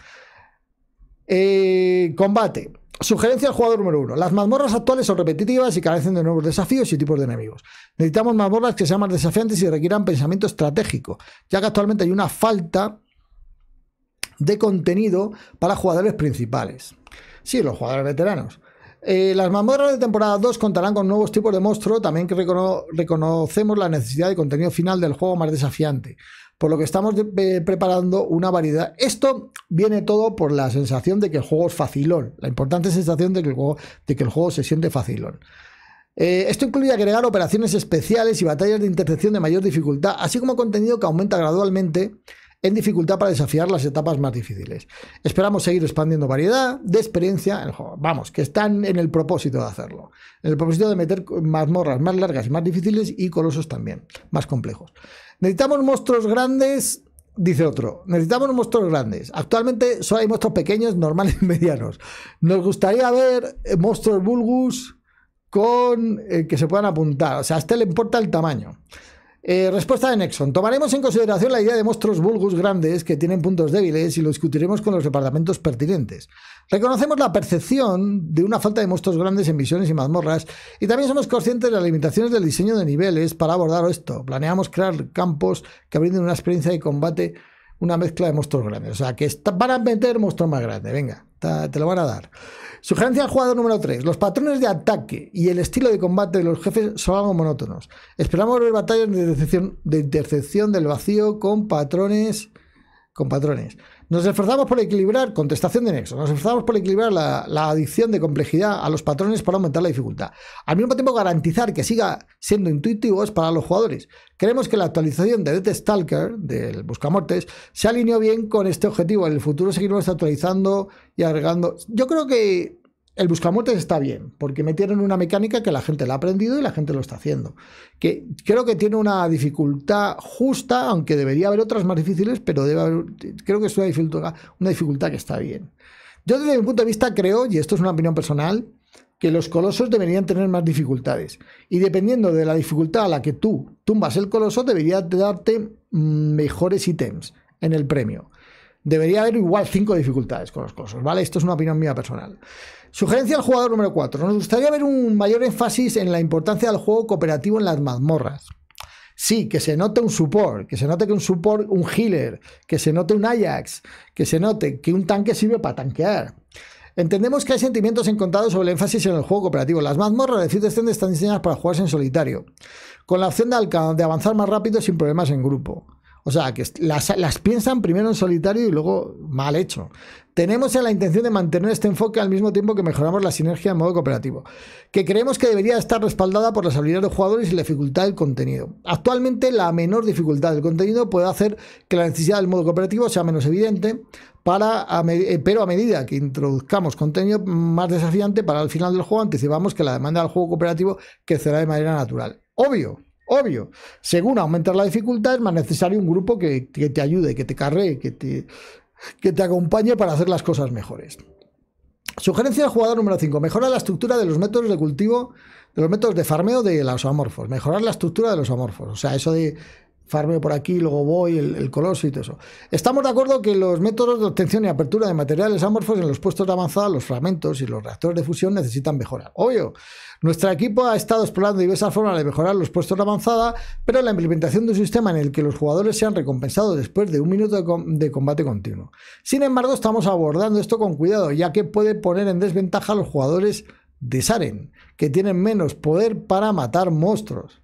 Eh, combate. Sugerencia al jugador número uno. Las mazmorras actuales son repetitivas y carecen de nuevos desafíos y tipos de enemigos. Necesitamos mazmorras que sean más desafiantes y requieran pensamiento estratégico, ya que actualmente hay una falta de contenido para jugadores principales. Sí, los jugadores veteranos. Eh, las mazmorras de temporada 2 contarán con nuevos tipos de monstruo, también que reconocemos la necesidad de contenido final del juego más desafiante, por lo que estamos eh, preparando una variedad. Esto viene todo por la sensación de que el juego es facilón, la importante sensación de que el juego, de que el juego se siente facilón. Eh, esto incluye agregar operaciones especiales y batallas de intercepción de mayor dificultad, así como contenido que aumenta gradualmente en dificultad para desafiar las etapas más difíciles. Esperamos seguir expandiendo variedad de experiencia en juego. Vamos, que están en el propósito de hacerlo. En el propósito de meter mazmorras más largas y más difíciles y colosos también, más complejos. Necesitamos monstruos grandes, dice otro. Necesitamos monstruos grandes. Actualmente solo hay monstruos pequeños, normales y (laughs) medianos. Nos gustaría ver eh, monstruos vulgus con eh, que se puedan apuntar. O sea, a este le importa el tamaño. Eh, respuesta de Nexon. Tomaremos en consideración la idea de monstruos vulgus grandes que tienen puntos débiles y lo discutiremos con los departamentos pertinentes. Reconocemos la percepción de una falta de monstruos grandes en misiones y mazmorras y también somos conscientes de las limitaciones del diseño de niveles para abordar esto. Planeamos crear campos que brinden una experiencia de combate una mezcla de monstruos grandes. O sea, que van a meter monstruos más grandes, venga, te lo van a dar. Sugerencia al jugador número 3. Los patrones de ataque y el estilo de combate de los jefes son algo monótonos. Esperamos ver batallas de intercepción, de intercepción del vacío con patrones. Con patrones. Nos esforzamos por equilibrar, contestación de Nexo, nos esforzamos por equilibrar la, adicción de complejidad a los patrones para aumentar la dificultad. Al mismo tiempo, garantizar que siga siendo intuitivo para los jugadores. Creemos que la actualización de Death Stalker, del Buscamortes, se alineó bien con este objetivo. En el futuro seguiremos actualizando y agregando. Yo creo que el buscamuertes está bien, porque metieron una mecánica que la gente la ha aprendido y la gente lo está haciendo. Que creo que tiene una dificultad justa, aunque debería haber otras más difíciles, pero creo que es una dificultad, una dificultad que está bien. Yo desde mi punto de vista creo, y esto es una opinión personal, que los colosos deberían tener más dificultades. Y dependiendo de la dificultad a la que tú tumbas el coloso, debería darte mm, mejores ítems en el premio. Debería haber igual cinco dificultades con los cosos, ¿vale? Esto es una opinión mía personal. Sugerencia al jugador número 4. Nos gustaría ver un mayor énfasis en la importancia del juego cooperativo en las mazmorras. Sí, que se note un support, que se note que un support, un healer, que se note un Ajax, que se note que un tanque sirve para tanquear. Entendemos que hay sentimientos encontrados sobre el énfasis en el juego cooperativo. Las mazmorras de están diseñadas para jugarse en solitario, con la opción de, de avanzar más rápido sin problemas en grupo. O sea, que las, piensan primero en solitario y luego mal hecho. Tenemos la intención de mantener este enfoque al mismo tiempo que mejoramos la sinergia en modo cooperativo, que creemos que debería estar respaldada por las habilidades de los jugadores y la dificultad del contenido. Actualmente, la menor dificultad del contenido puede hacer que la necesidad del modo cooperativo sea menos evidente, eh, pero a medida que introduzcamos contenido más desafiante para el final del juego, anticipamos que la demanda del juego cooperativo crecerá de manera natural. Obvio, Obvio, según aumentar la dificultad es más necesario un grupo que, te ayude, que te carree, que te, que te acompañe para hacer las cosas mejores. Sugerencia del jugador número 5. Mejora la estructura de los métodos de cultivo, de los métodos de farmeo de los amorfos. Mejorar la estructura de los amorfos. O sea, eso de farmeo por aquí, luego voy, el, el, coloso y todo eso. Estamos de acuerdo que los métodos de obtención y apertura de materiales amorfos en los puestos de avanzada, los fragmentos y los reactores de fusión necesitan mejorar. Obvio, nuestro equipo ha estado explorando diversas formas de mejorar los puestos de avanzada, pero la implementación de un sistema en el que los jugadores sean recompensados después de un minuto de, de combate continuo. Sin embargo, estamos abordando esto con cuidado, ya que puede poner en desventaja a los jugadores de Saren, que tienen menos poder para matar monstruos.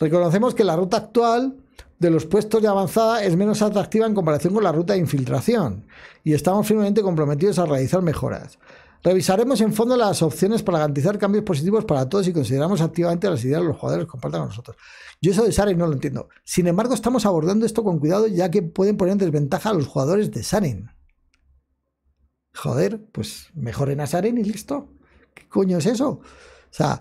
Reconocemos que la ruta actual de los puestos de avanzada es menos atractiva en comparación con la ruta de infiltración, y estamos firmemente comprometidos a realizar mejoras. Revisaremos en fondo las opciones para garantizar cambios positivos para todos y consideramos activamente las ideas de los jugadores que compartan con nosotros. Yo eso de Saren no lo entiendo. Sin embargo, estamos abordando esto con cuidado ya que pueden poner en desventaja a los jugadores de Saren Joder, pues mejoren a Saren y listo. ¿Qué coño es eso? O sea,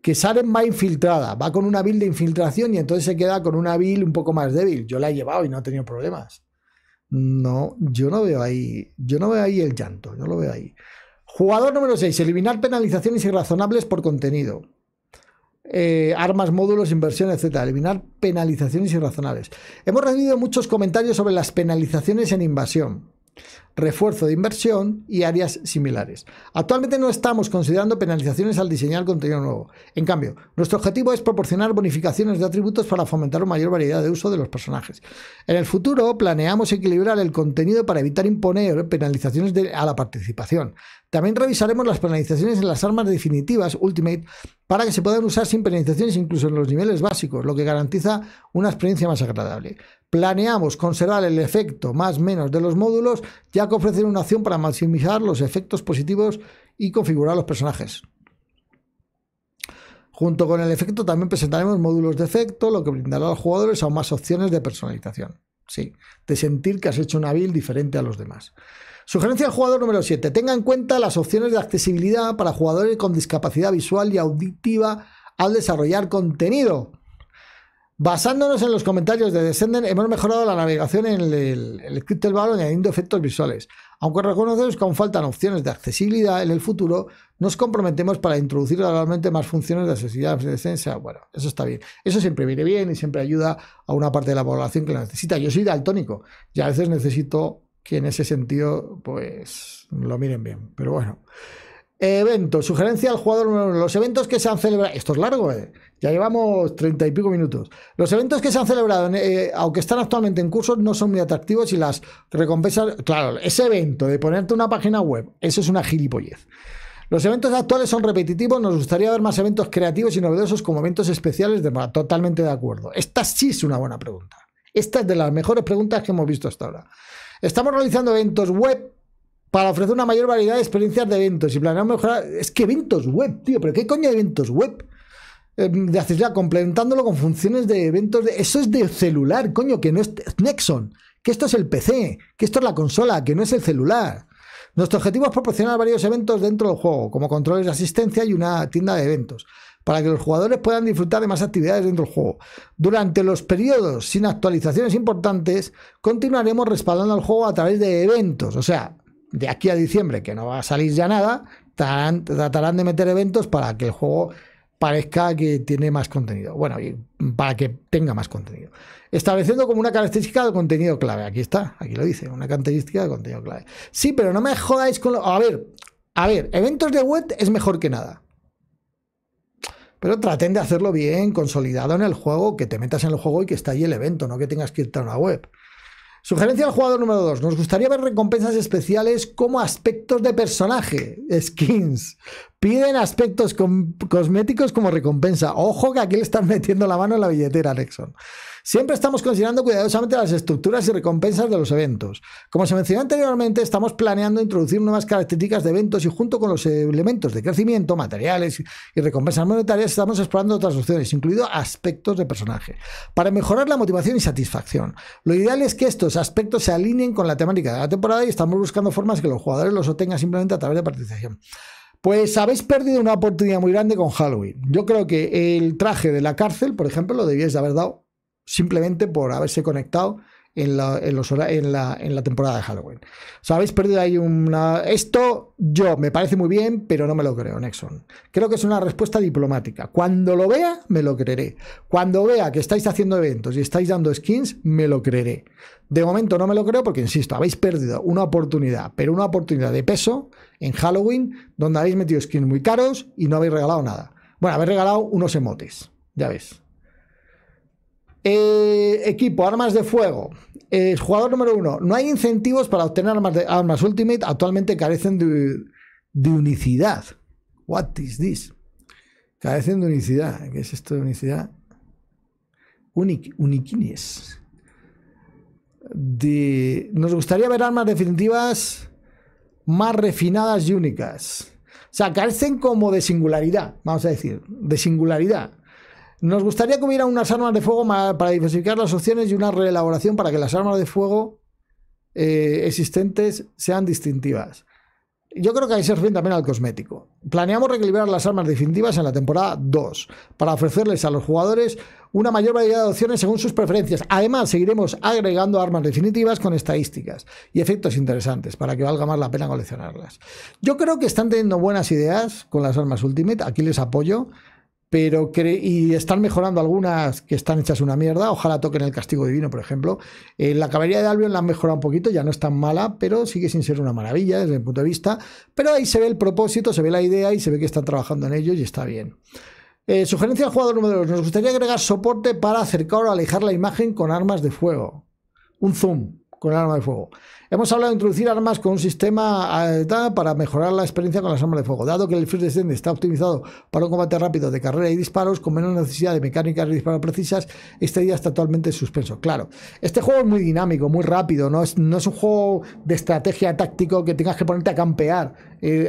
que Saren va infiltrada, va con una build de infiltración y entonces se queda con una build un poco más débil. Yo la he llevado y no he tenido problemas. No, yo no veo ahí, yo no veo ahí el llanto, yo lo veo ahí. Jugador número 6, eliminar penalizaciones irrazonables por contenido. Eh, armas, módulos, inversiones, etcétera. Eliminar penalizaciones irrazonables. Hemos recibido muchos comentarios sobre las penalizaciones en invasión refuerzo de inversión y áreas similares. Actualmente no estamos considerando penalizaciones al diseñar contenido nuevo. En cambio, nuestro objetivo es proporcionar bonificaciones de atributos para fomentar una mayor variedad de uso de los personajes. En el futuro planeamos equilibrar el contenido para evitar imponer penalizaciones a la participación. También revisaremos las penalizaciones en las armas definitivas Ultimate para que se puedan usar sin penalizaciones incluso en los niveles básicos, lo que garantiza una experiencia más agradable. Planeamos conservar el efecto más menos de los módulos ya que ofrecer una acción para maximizar los efectos positivos y configurar los personajes. Junto con el efecto también presentaremos módulos de efecto, lo que brindará a los jugadores aún más opciones de personalización. Sí, de sentir que has hecho una build diferente a los demás. Sugerencia al jugador número 7. Tenga en cuenta las opciones de accesibilidad para jugadores con discapacidad visual y auditiva al desarrollar contenido. Basándonos en los comentarios de Descenden hemos mejorado la navegación en el, el, el añadiendo efectos visuales. Aunque reconocemos que aún faltan opciones de accesibilidad en el futuro, nos comprometemos para introducir realmente más funciones de accesibilidad de Bueno, eso está bien. Eso siempre viene bien y siempre ayuda a una parte de la población que la necesita. Yo soy daltónico y a veces necesito que en ese sentido, pues, lo miren bien. Pero bueno. Eventos, sugerencia al jugador. Los eventos que se han celebrado. Esto es largo, ¿eh? Ya llevamos treinta y pico minutos. Los eventos que se han celebrado, eh, aunque están actualmente en curso, no son muy atractivos y las recompensas. Claro, ese evento de ponerte una página web, eso es una gilipollez. Los eventos actuales son repetitivos, nos gustaría ver más eventos creativos y novedosos como eventos especiales. De, totalmente de acuerdo. Esta sí es una buena pregunta. Esta es de las mejores preguntas que hemos visto hasta ahora. Estamos realizando eventos web para ofrecer una mayor variedad de experiencias de eventos y planeamos mejorar. Es que eventos web, tío, pero ¿qué coño de eventos web? Em, de ya, complementándolo con funciones de eventos. De, eso es de celular, coño, que no es Nexon, que esto es el PC, que esto es la consola, que no es el celular. Nuestro objetivo es proporcionar varios eventos dentro del juego, como controles de asistencia y una tienda de eventos, para que los jugadores puedan disfrutar de más actividades dentro del juego. Durante los periodos sin actualizaciones importantes, continuaremos respaldando el juego a través de eventos, o sea, de aquí a diciembre, que no va a salir ya nada, tratarán de meter eventos para que el juego parezca que tiene más contenido. Bueno, para que tenga más contenido. Estableciendo como una característica de contenido clave. Aquí está, aquí lo dice, una característica de contenido clave. Sí, pero no me jodáis con lo... A ver, a ver, eventos de web es mejor que nada. Pero traten de hacerlo bien, consolidado en el juego, que te metas en el juego y que está ahí el evento, no que tengas que irte a una web. Sugerencia al jugador número 2. Nos gustaría ver recompensas especiales como aspectos de personaje, skins, Piden aspectos cosméticos como recompensa. Ojo que aquí le están (laughs) metiendo la mano en la billetera, Nexon. Siempre estamos considerando cuidadosamente las estructuras y recompensas de los eventos. Como se mencionó anteriormente, estamos planeando introducir nuevas características de eventos y junto con los elementos de crecimiento, materiales y recompensas monetarias, estamos explorando otras opciones, incluido aspectos de personaje, para mejorar la motivación y satisfacción. Lo ideal es que estos aspectos se alineen con la temática de la temporada y estamos buscando formas que los jugadores los obtengan simplemente a través de participación. Pues habéis perdido una oportunidad muy grande con Halloween. Yo creo que el traje de la cárcel, por ejemplo, lo debíais haber dado simplemente por haberse conectado en la, los, en la, temporada de Halloween. O sea, habéis perdido ahí una... Esto yo me parece muy bien, pero no me lo creo, Nexon. Creo que es una respuesta diplomática. Cuando lo vea, me lo creeré. Cuando vea que estáis haciendo eventos y estáis dando skins, me lo creeré. De momento no me lo creo porque, insisto, habéis perdido una oportunidad, pero una oportunidad de peso en Halloween, donde habéis metido skins muy caros y no habéis regalado nada. Bueno, habéis regalado unos emotes, ya ves. Eh, equipo, armas de fuego. Eh, jugador número uno, no hay incentivos para obtener armas, Ultimate, actualmente carecen de, unicidad. What is this? Carecen de unicidad. ¿Qué es esto de unicidad? uniquines. nos gustaría ver armas definitivas más refinadas y únicas. O sea, carecen como de singularidad, vamos a decir, de singularidad. Nos gustaría que hubiera unas armas de fuego para diversificar las opciones y una reelaboración para que las armas de fuego eh, existentes sean distintivas. Yo creo que ahí se refiere también al cosmético. Planeamos reequilibrar las armas definitivas en la temporada 2 para ofrecerles a los jugadores una mayor variedad de opciones según sus preferencias. Además, seguiremos agregando armas definitivas con estadísticas y efectos interesantes para que valga más la pena coleccionarlas. Yo creo que están teniendo buenas ideas con las armas Ultimate, aquí les apoyo pero y están mejorando algunas que están hechas una mierda. Ojalá toquen el castigo divino, por ejemplo. Eh, la caballería de Albion la han mejorado un poquito, ya no es tan mala, pero sigue sin ser una maravilla desde mi punto de vista. Pero ahí se ve el propósito, se ve la idea y se ve que están trabajando en ello y está bien. Eh, sugerencia al jugador número 2. Nos gustaría agregar soporte para acercar o alejar la imagen con armas de fuego. Un zoom con arma de fuego. Hemos hablado de introducir armas con un sistema ah, para mejorar la experiencia con las armas de fuego. Dado que el Free Descent está optimizado para un combate rápido de carrera y disparos, con menos necesidad de mecánicas de disparos precisas, este día está totalmente suspenso. Claro, este juego es muy dinámico, muy rápido, no es, no es un juego de estrategia táctico que tengas que ponerte a campear eh,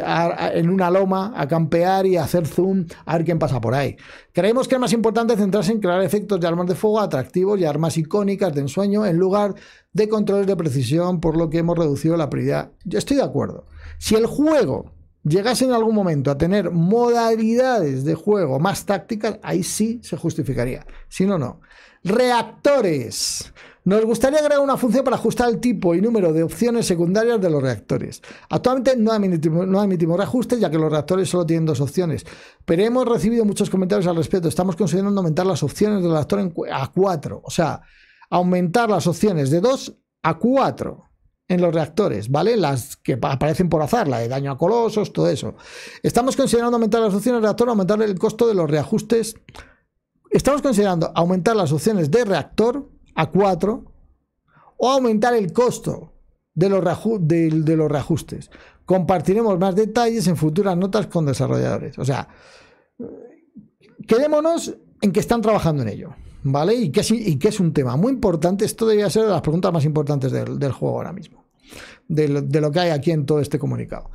en una loma, a campear y hacer zoom a ver quién pasa por ahí. Creemos que es más importante centrarse en crear efectos de armas de fuego atractivos y armas icónicas de ensueño en lugar de controles de precisión, por lo que hemos reducido la prioridad. Yo estoy de acuerdo. Si el juego llegase en algún momento a tener modalidades de juego más tácticas, ahí sí se justificaría. Si no, no. Reactores. Nos gustaría agregar una función para ajustar el tipo y número de opciones secundarias de los reactores. Actualmente no admitimos, no admitimos reajustes ya que los reactores solo tienen dos opciones, pero hemos recibido muchos comentarios al respecto. Estamos considerando aumentar las opciones del reactor a cuatro, o sea, aumentar las opciones de dos a cuatro en los reactores, ¿vale? Las que aparecen por azar, la de daño a colosos, todo eso. Estamos considerando aumentar las opciones de reactor, aumentar el costo de los reajustes. Estamos considerando aumentar las opciones de reactor a 4 o aumentar el costo de los, de los reajustes. Compartiremos más detalles en futuras notas con desarrolladores. O sea, quedémonos en que están trabajando en ello. ¿vale? Y que, es, y es un tema muy importante. Esto debería ser de las preguntas más importantes del, juego ahora mismo, de lo, que hay aquí en todo este comunicado.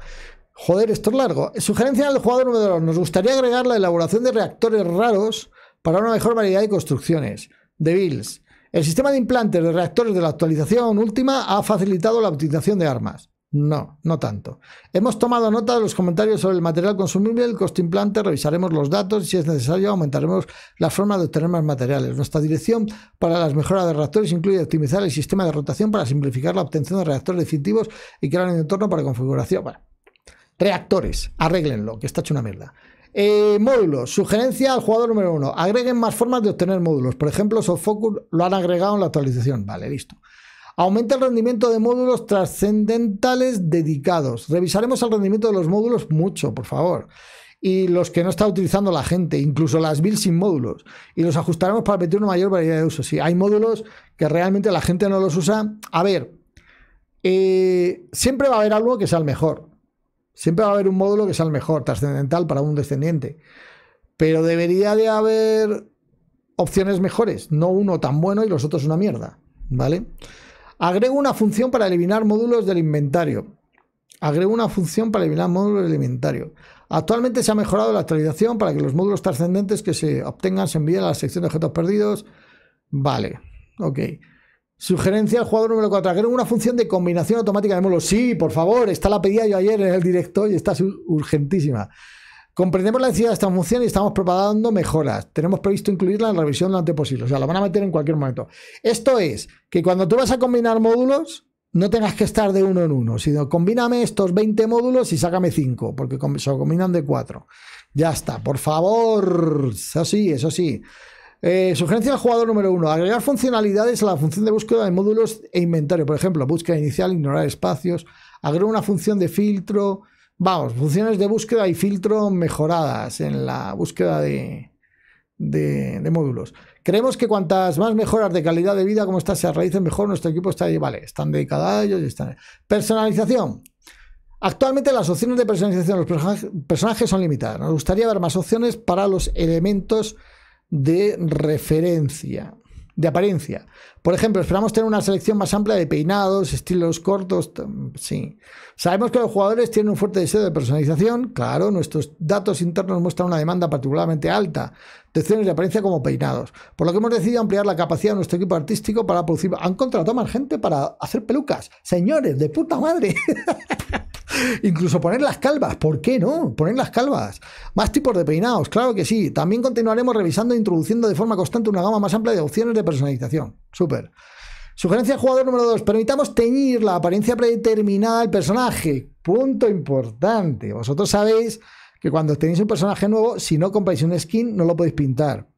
Joder, esto es largo. Sugerencia del jugador número 2. Nos gustaría agregar la elaboración de reactores raros para una mejor variedad de construcciones. De Bills. El sistema de implantes de reactores de la actualización última ha facilitado la utilización de armas. No, no tanto. Hemos tomado nota de los comentarios sobre el material consumible, el coste implante, revisaremos los datos y si es necesario aumentaremos la forma de obtener más materiales. Nuestra dirección para las mejoras de reactores incluye optimizar el sistema de rotación para simplificar la obtención de reactores definitivos y crear un entorno para configuración. Bueno, reactores, arreglenlo que está hecho una mierda. Eh, módulos. Sugerencia al jugador número uno. Agreguen más formas de obtener módulos. Por ejemplo, Focus lo han agregado en la actualización. Vale, listo. Aumenta el rendimiento de módulos trascendentales dedicados. Revisaremos el rendimiento de los módulos mucho, por favor. Y los que no está utilizando la gente, incluso las builds sin módulos. Y los ajustaremos para permitir una mayor variedad de usos. Si hay módulos que realmente la gente no los usa, a ver, eh, siempre va a haber algo que sea el mejor. Siempre va a haber un módulo que sea el mejor, trascendental para un descendiente. Pero debería de haber opciones mejores, no uno tan bueno y los otros una mierda. ¿Vale? Agrego una función para eliminar módulos del inventario. Agrego una función para eliminar módulos del inventario. Actualmente se ha mejorado la actualización para que los módulos trascendentes que se obtengan se envíen a la sección de objetos perdidos. Vale, ok. Sugerencia al jugador número 4. Agrego una función de combinación automática de módulos. Sí, por favor, está la pedía yo ayer en el directo y está urgentísima. Comprendemos la necesidad de esta función y estamos propagando mejoras. Tenemos previsto incluirla en la revisión lo antes posible. O sea, la van a meter en cualquier momento. Esto es que cuando tú vas a combinar módulos, no tengas que estar de uno en uno, sino combíname estos 20 módulos y sácame 5, porque se combinan de 4. Ya está, por favor. Eso sí, eso sí. Eh, sugerencia del jugador número 1. Agregar funcionalidades a la función de búsqueda de módulos e inventario. Por ejemplo, búsqueda inicial, ignorar espacios. Agregar una función de filtro Vamos, funciones de búsqueda y filtro mejoradas en la búsqueda de, módulos. Creemos que cuantas más mejoras de calidad de vida como estas se realicen mejor, nuestro equipo está ahí. Vale, están dedicadas a ellos y están. Personalización. Actualmente las opciones de personalización de los personajes son limitadas. Nos gustaría ver más opciones para los elementos de referencia de apariencia. Por ejemplo, esperamos tener una selección más amplia de peinados, estilos cortos, sí. Sabemos que los jugadores tienen un fuerte deseo de personalización, claro, nuestros datos internos muestran una demanda particularmente alta de opciones de apariencia como peinados, por lo que hemos decidido ampliar la capacidad de nuestro equipo artístico para producir... Han contratado más gente para hacer pelucas, señores, de puta madre. (laughs) Incluso poner las calvas, ¿por qué no? Poner las calvas. Más tipos de peinados, claro que sí. También continuaremos revisando e introduciendo de forma constante una gama más amplia de opciones de personalización. Súper. Sugerencia jugador número 2. Permitamos teñir la apariencia predeterminada del personaje. Punto importante. Vosotros sabéis que cuando tenéis un personaje nuevo, si no compráis un skin, no lo podéis pintar.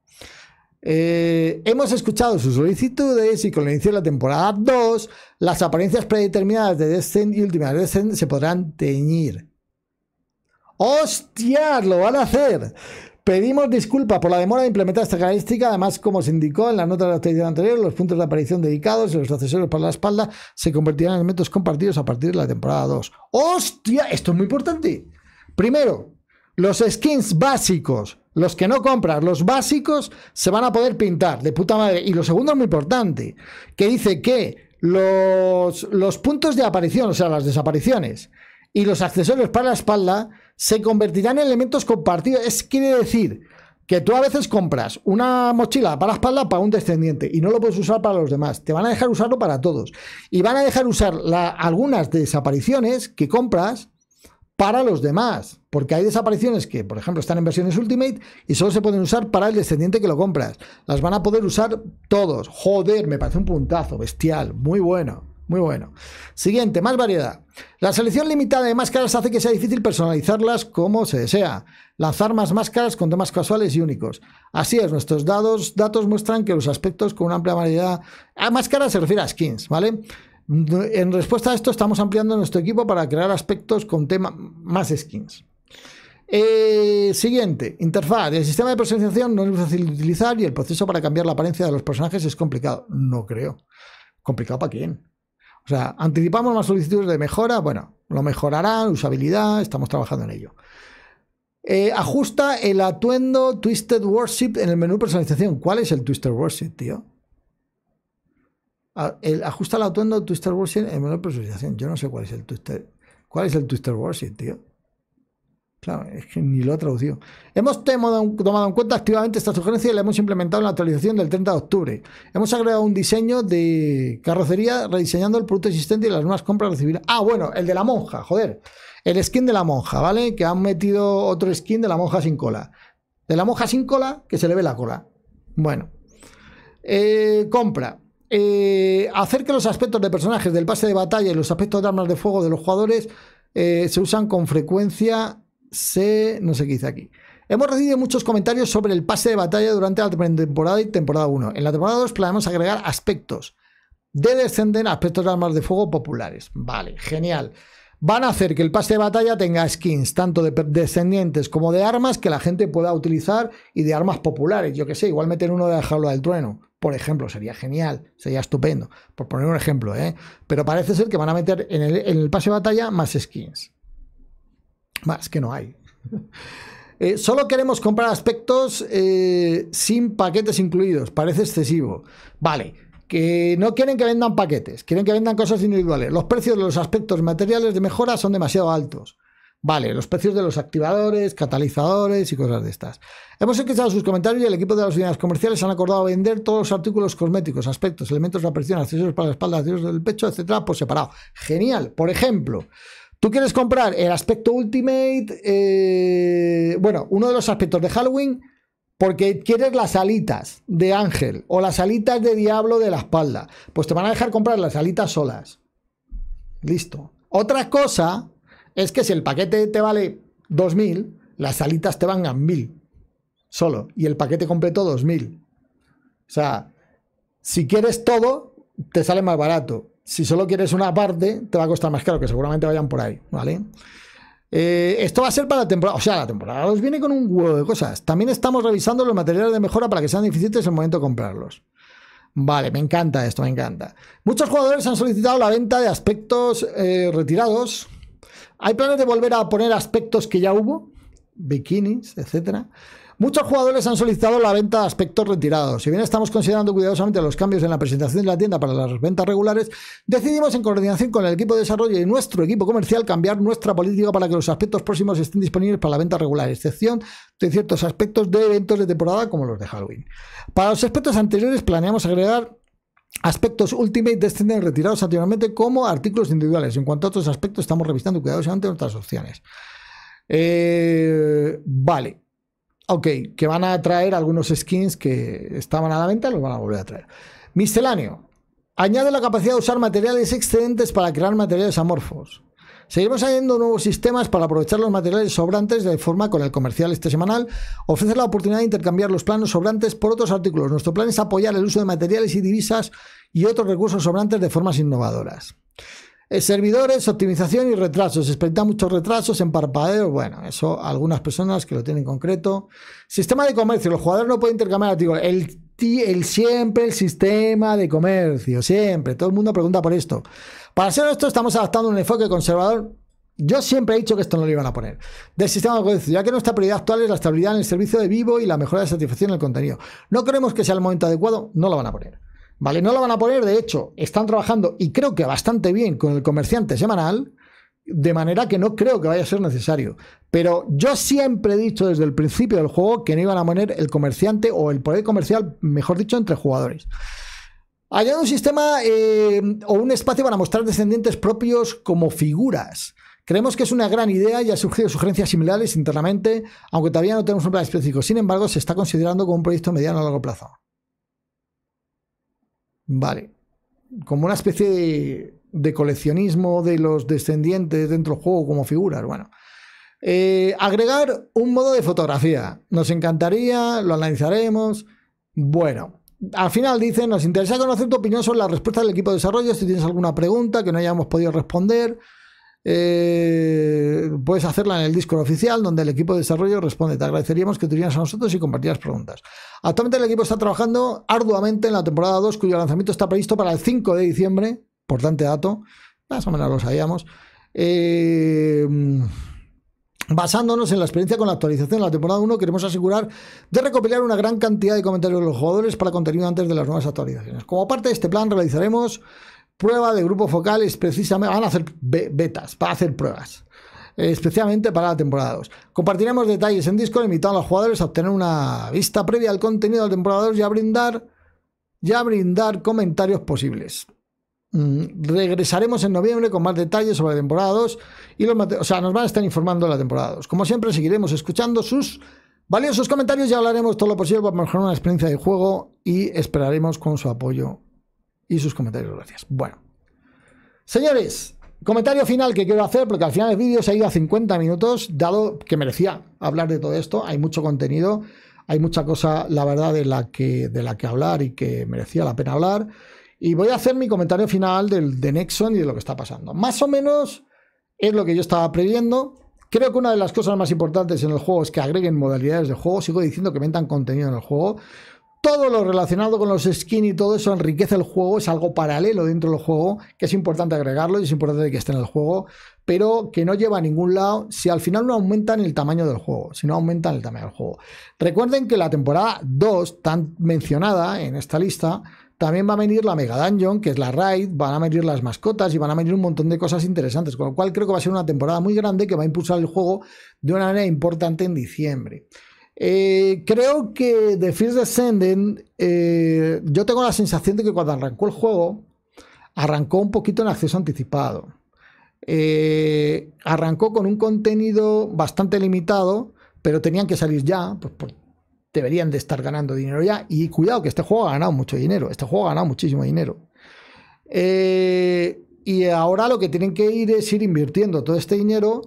Eh, hemos escuchado sus solicitudes y con el inicio de la temporada 2, las apariencias predeterminadas de Descent y última Descent se podrán teñir. ¡hostia! ¡Lo van a hacer! Pedimos disculpas por la demora de implementar esta característica. Además, como se indicó en la nota de la actualización anterior, los puntos de aparición dedicados y los accesorios para la espalda se convertirán en elementos compartidos a partir de la temporada 2. ¡Hostia! Esto es muy importante. Primero, los skins básicos los que no compras, los básicos, se van a poder pintar de puta madre. Y lo segundo es muy importante, que dice que los, los puntos de aparición, o sea, las desapariciones, y los accesorios para la espalda se convertirán en elementos compartidos. Es quiere decir que tú a veces compras una mochila para la espalda para un descendiente y no lo puedes usar para los demás. Te van a dejar usarlo para todos. Y van a dejar usar algunas desapariciones que compras para los demás, porque hay desapariciones que, por ejemplo, están en versiones Ultimate y solo se pueden usar para el descendiente que lo compras. Las van a poder usar todos. Joder, me parece un puntazo bestial, muy bueno. Muy bueno. Siguiente, más variedad. La selección limitada de máscaras hace que sea difícil personalizarlas como se desea. Lanzar más máscaras con temas casuales y únicos. Así es, nuestros datos muestran que los aspectos con una amplia variedad. A máscaras se refiere a skins, ¿vale? En respuesta a esto, estamos ampliando nuestro equipo para crear aspectos con tema más skins. Eh, siguiente, interfaz. El sistema de personalización no es fácil de utilizar y el proceso para cambiar la apariencia de los personajes es complicado. No creo. ¿Complicado para quién? O sea, anticipamos más solicitudes de mejora. Bueno, lo mejorarán usabilidad, estamos trabajando en ello. Eh, ajusta el atuendo Twisted Worship en el menú personalización. ¿Cuál es el Twisted Worship, tío? ajusta el atuendo Twister Worship en menor personalización. Yo no sé cuál es el Twister. ¿Cuál es el Twister Worship, tío? Claro, es que ni lo ha traducido. Hemos tomado, en cuenta activamente esta sugerencia y la hemos implementado en la actualización del 30 de octubre. Hemos agregado un diseño de carrocería rediseñando el producto existente y las nuevas compras recibidas. Ah, bueno, el de la monja, joder. El skin de la monja, ¿vale? Que han metido otro skin de la monja sin cola. De la monja sin cola, que se le ve la cola. Bueno. Eh, compra. Eh, hacer que los aspectos de personajes del pase de batalla y los aspectos de armas de fuego de los jugadores eh, se usan con frecuencia. Se. No sé qué dice aquí. Hemos recibido muchos comentarios sobre el pase de batalla durante la temporada y temporada 1. En la temporada 2 planeamos agregar aspectos de descenden aspectos de armas de fuego populares. Vale, genial. Van a hacer que el pase de batalla tenga skins, tanto de descendientes como de armas que la gente pueda utilizar y de armas populares. Yo que sé, igual meter uno de la jaula del trueno por ejemplo, sería genial, sería estupendo, por poner un ejemplo, ¿eh? Pero parece ser que van a meter en el, pase de batalla más skins. Más que no hay. (laughs) Eh, solo queremos comprar aspectos eh, sin paquetes incluidos. Parece excesivo. Vale, que no quieren que vendan paquetes, quieren que vendan cosas individuales. Los precios de los aspectos materiales de mejora son demasiado altos. Vale, los precios de los activadores, catalizadores y cosas de estas. Hemos escuchado sus comentarios y el equipo de las unidades comerciales han acordado vender todos los artículos cosméticos, aspectos, elementos de presión, accesorios para la espalda, accesorios del pecho, etcétera, por pues separado. Genial. Por ejemplo, tú quieres comprar el aspecto Ultimate, eh, bueno, uno de los aspectos de Halloween, porque quieres las alitas de Ángel o las alitas de Diablo de la espalda. Pues te van a dejar comprar las alitas solas. Listo. Otra cosa es que si el paquete te vale 2.000, las salitas te van a 1.000 solo. Y el paquete completo 2.000. O sea, si quieres todo, te sale más barato. Si solo quieres una parte, te va a costar más caro, que seguramente vayan por ahí, ¿vale? Eh, esto va a ser para la temporada, o sea, la temporada nos viene con un huevo de cosas. También estamos revisando los materiales de mejora para que sean difíciles en el momento de comprarlos. Vale, me encanta esto, me encanta. Muchos jugadores han solicitado la venta de aspectos eh, retirados hay planes de volver a poner aspectos que ya hubo, bikinis, etcétera. Muchos jugadores han solicitado la venta de aspectos retirados. Si bien estamos considerando cuidadosamente los cambios en la presentación de la tienda para las ventas regulares, decidimos en coordinación con el equipo de desarrollo y nuestro equipo comercial cambiar nuestra política para que los aspectos próximos estén disponibles para la venta regular, excepción de ciertos aspectos de eventos de temporada como los de Halloween. Para los aspectos anteriores planeamos agregar aspectos Ultimate descenden este retirados anteriormente como artículos individuales. En cuanto a otros aspectos, estamos revisando cuidadosamente otras opciones. Eh, vale. Ok, que van a traer algunos skins que estaban a la venta, los van a volver a traer. Misceláneo. Añade la capacidad de usar materiales excedentes para crear materiales amorfos. Seguiremos añadiendo nuevos sistemas para aprovechar los materiales sobrantes de forma con el comercial este semanal. Ofrece la oportunidad de intercambiar los planos sobrantes por otros artículos. Nuestro plan es apoyar el uso de materiales y divisas y otros recursos sobrantes de formas innovadoras. Eh, servidores, optimización y retrasos. Se muchos retrasos en parpadeo. Bueno, eso algunas personas que lo tienen en concreto. Sistema de comercio. Los jugadores no pueden intercambiar artículos. El, el siempre el sistema de comercio. Siempre. Todo el mundo pregunta por esto. Para hacer esto estamos adaptando un enfoque conservador. Yo siempre he dicho que esto no lo iban a poner. Del sistema de comercio, ya que nuestra prioridad actual es la estabilidad en el servicio de vivo y la mejora de satisfacción en el contenido. No creemos que sea el momento adecuado, no lo van a poner. ¿Vale? No lo van a poner, de hecho, están trabajando y creo que bastante bien con el comerciante semanal, de manera que no creo que vaya a ser necesario. Pero yo siempre he dicho desde el principio del juego que no iban a poner el comerciante o el poder comercial, mejor dicho, entre jugadores. Hallar un sistema eh, o un espacio para mostrar descendientes propios como figuras. Creemos que es una gran idea y ha surgido sugerencias similares internamente, aunque todavía no tenemos un plan específico. Sin embargo, se está considerando como un proyecto mediano a largo plazo. Vale. Como una especie de, coleccionismo de los descendientes dentro del juego como figuras. Bueno. Eh, agregar un modo de fotografía. Nos encantaría, lo analizaremos. Bueno al final dicen, nos interesa conocer tu opinión sobre la respuesta del equipo de desarrollo, si tienes alguna pregunta que no hayamos podido responder. Eh, puedes hacerla en el Discord oficial donde el equipo de desarrollo responde. Te agradeceríamos que tuvieras a nosotros y compartieras preguntas. Actualmente el equipo está trabajando arduamente en la temporada 2, cuyo lanzamiento está previsto para el 5 de diciembre. Importante dato, más o menos lo sabíamos. Eh, Basándonos en la experiencia con la actualización de la temporada 1, queremos asegurar de recopilar una gran cantidad de comentarios de los jugadores para contenido antes de las nuevas actualizaciones. Como parte de este plan, realizaremos prueba de grupos focales precisamente, van a hacer betas, para hacer pruebas eh, especialmente para la temporada 2. Compartiremos detalles en Discord, invitando a los jugadores a obtener una vista previa al contenido de la temporada 2 brindar, y a brindar comentarios posibles. Mm, regresaremos en noviembre con más detalles sobre la temporada 2 y los o sea, nos van a estar informando de la temporada 2. Como siempre, seguiremos escuchando sus valiosos comentarios y hablaremos todo lo posible para mejorar una experiencia de juego y esperaremos con su apoyo y sus comentarios. Gracias. Bueno, señores, comentario final que quiero hacer porque al final el vídeo se ha ido a 50 minutos, dado que merecía hablar de todo esto. Hay mucho contenido, hay mucha cosa, la verdad, de la que, de la que hablar y que merecía la pena hablar. Y voy a hacer mi comentario final del, de Nexon y de lo que está pasando. Más o menos es lo que yo estaba previendo. Creo que una de las cosas más importantes en el juego es que agreguen modalidades de juego. Sigo diciendo que metan contenido en el juego. Todo lo relacionado con los skins y todo eso enriquece el juego, es algo paralelo dentro del juego, que es importante agregarlo y es importante que esté en el juego pero que no lleva a ningún lado si al final no aumentan el tamaño del juego, si no aumentan el tamaño del juego. Recuerden que la temporada 2, tan mencionada en esta lista, también va a venir la Mega Dungeon, que es la raid, van a venir las mascotas y van a venir un montón de cosas interesantes, con lo cual creo que va a ser una temporada muy grande que va a impulsar el juego de una manera importante en diciembre. Eh, creo que The First Descendant, eh, yo tengo la sensación de que cuando arrancó el juego, arrancó un poquito en acceso anticipado. Eh, arrancó con un contenido bastante limitado, pero tenían que salir ya, pues, pues, deberían de estar ganando dinero ya. Y cuidado, que este juego ha ganado mucho dinero, este juego ha ganado muchísimo dinero. Eh, y ahora lo que tienen que ir es ir invirtiendo todo este dinero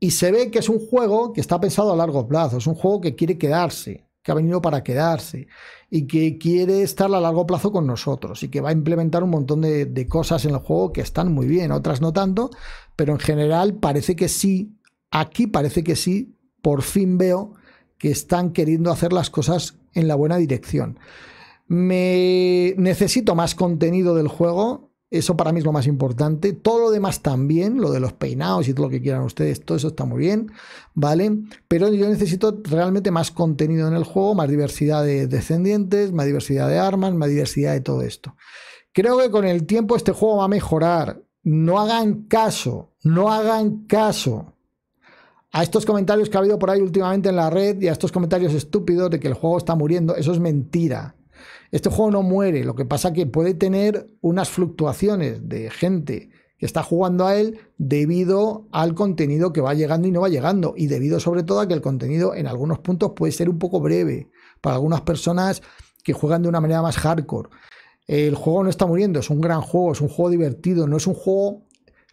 y se ve que es un juego que está pensado a largo plazo, es un juego que quiere quedarse que ha venido para quedarse y que quiere estar a largo plazo con nosotros y que va a implementar un montón de, cosas en el juego que están muy bien, otras no tanto, pero en general parece que sí, aquí parece que sí, por fin veo que están queriendo hacer las cosas en la buena dirección. Me necesito más contenido del juego, eso para mí es lo más importante. Todo lo demás también, lo de los peinados y todo lo que quieran ustedes, todo eso está muy bien, ¿vale? Pero yo necesito realmente más contenido en el juego, más diversidad de descendientes, más diversidad de armas, más diversidad de todo esto. Creo que con el tiempo este juego va a mejorar. No hagan caso, no hagan caso a estos comentarios que ha habido por ahí últimamente en la red y a estos comentarios estúpidos de que el juego está muriendo. Eso es mentira. Este juego no muere, lo que pasa es que puede tener unas fluctuaciones de gente que está jugando a él debido al contenido que va llegando y no va llegando, y debido sobre todo a que el contenido en algunos puntos puede ser un poco breve para algunas personas que juegan de una manera más hardcore. El juego no está muriendo, es un gran juego, es un juego divertido, no es un juego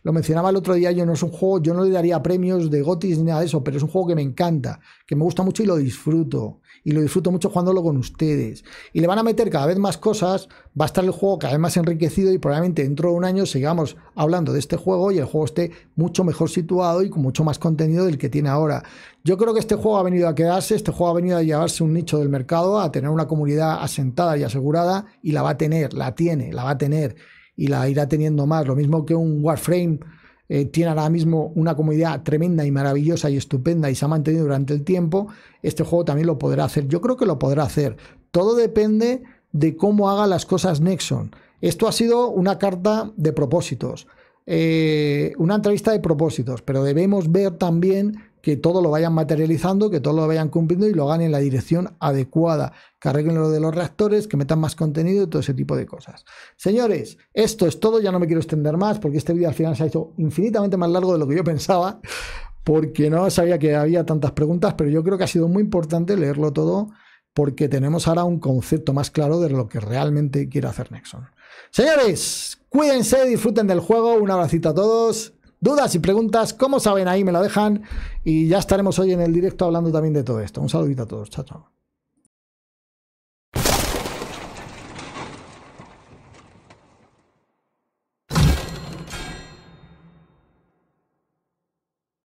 lo mencionaba el otro día, yo no es un juego, yo no le daría premios de gotis ni nada de eso, pero es un juego que me encanta, que me gusta mucho y lo disfruto. Y lo disfruto mucho jugándolo con ustedes. Y le van a meter cada vez más cosas, va a estar el juego cada vez más enriquecido y probablemente dentro de un año sigamos hablando de este juego y el juego esté mucho mejor situado y con mucho más contenido del que tiene ahora. Yo creo que este juego ha venido a quedarse, este juego ha venido a llevarse un nicho del mercado, a tener una comunidad asentada y asegurada y la va a tener, la tiene, la va a tener y la irá teniendo más. Lo mismo que un Warframe eh, tiene ahora mismo una comunidad tremenda y maravillosa y estupenda y se ha mantenido durante el tiempo, este juego también lo podrá hacer. Yo creo que lo podrá hacer. Todo depende de cómo haga las cosas Nexon. Esto ha sido una carta de propósitos, eh, una entrevista de propósitos, pero debemos ver también que todo lo vayan materializando, que todo lo vayan cumpliendo y lo hagan en la dirección adecuada, que arreglen lo de los reactores, que metan más contenido y todo ese tipo de cosas. Señores, esto es todo, ya no me quiero extender más porque este vídeo al final se ha hecho infinitamente más largo de lo que yo pensaba, porque no sabía que había tantas preguntas, pero yo creo que ha sido muy importante leerlo todo porque tenemos ahora un concepto más claro de lo que realmente quiere hacer Nexon. Señores, cuídense, disfruten del juego, un abracito a todos Dudas y preguntas, como saben, ahí me lo dejan y ya estaremos hoy en el directo hablando también de todo esto. Un saludito a todos. Chao, chao.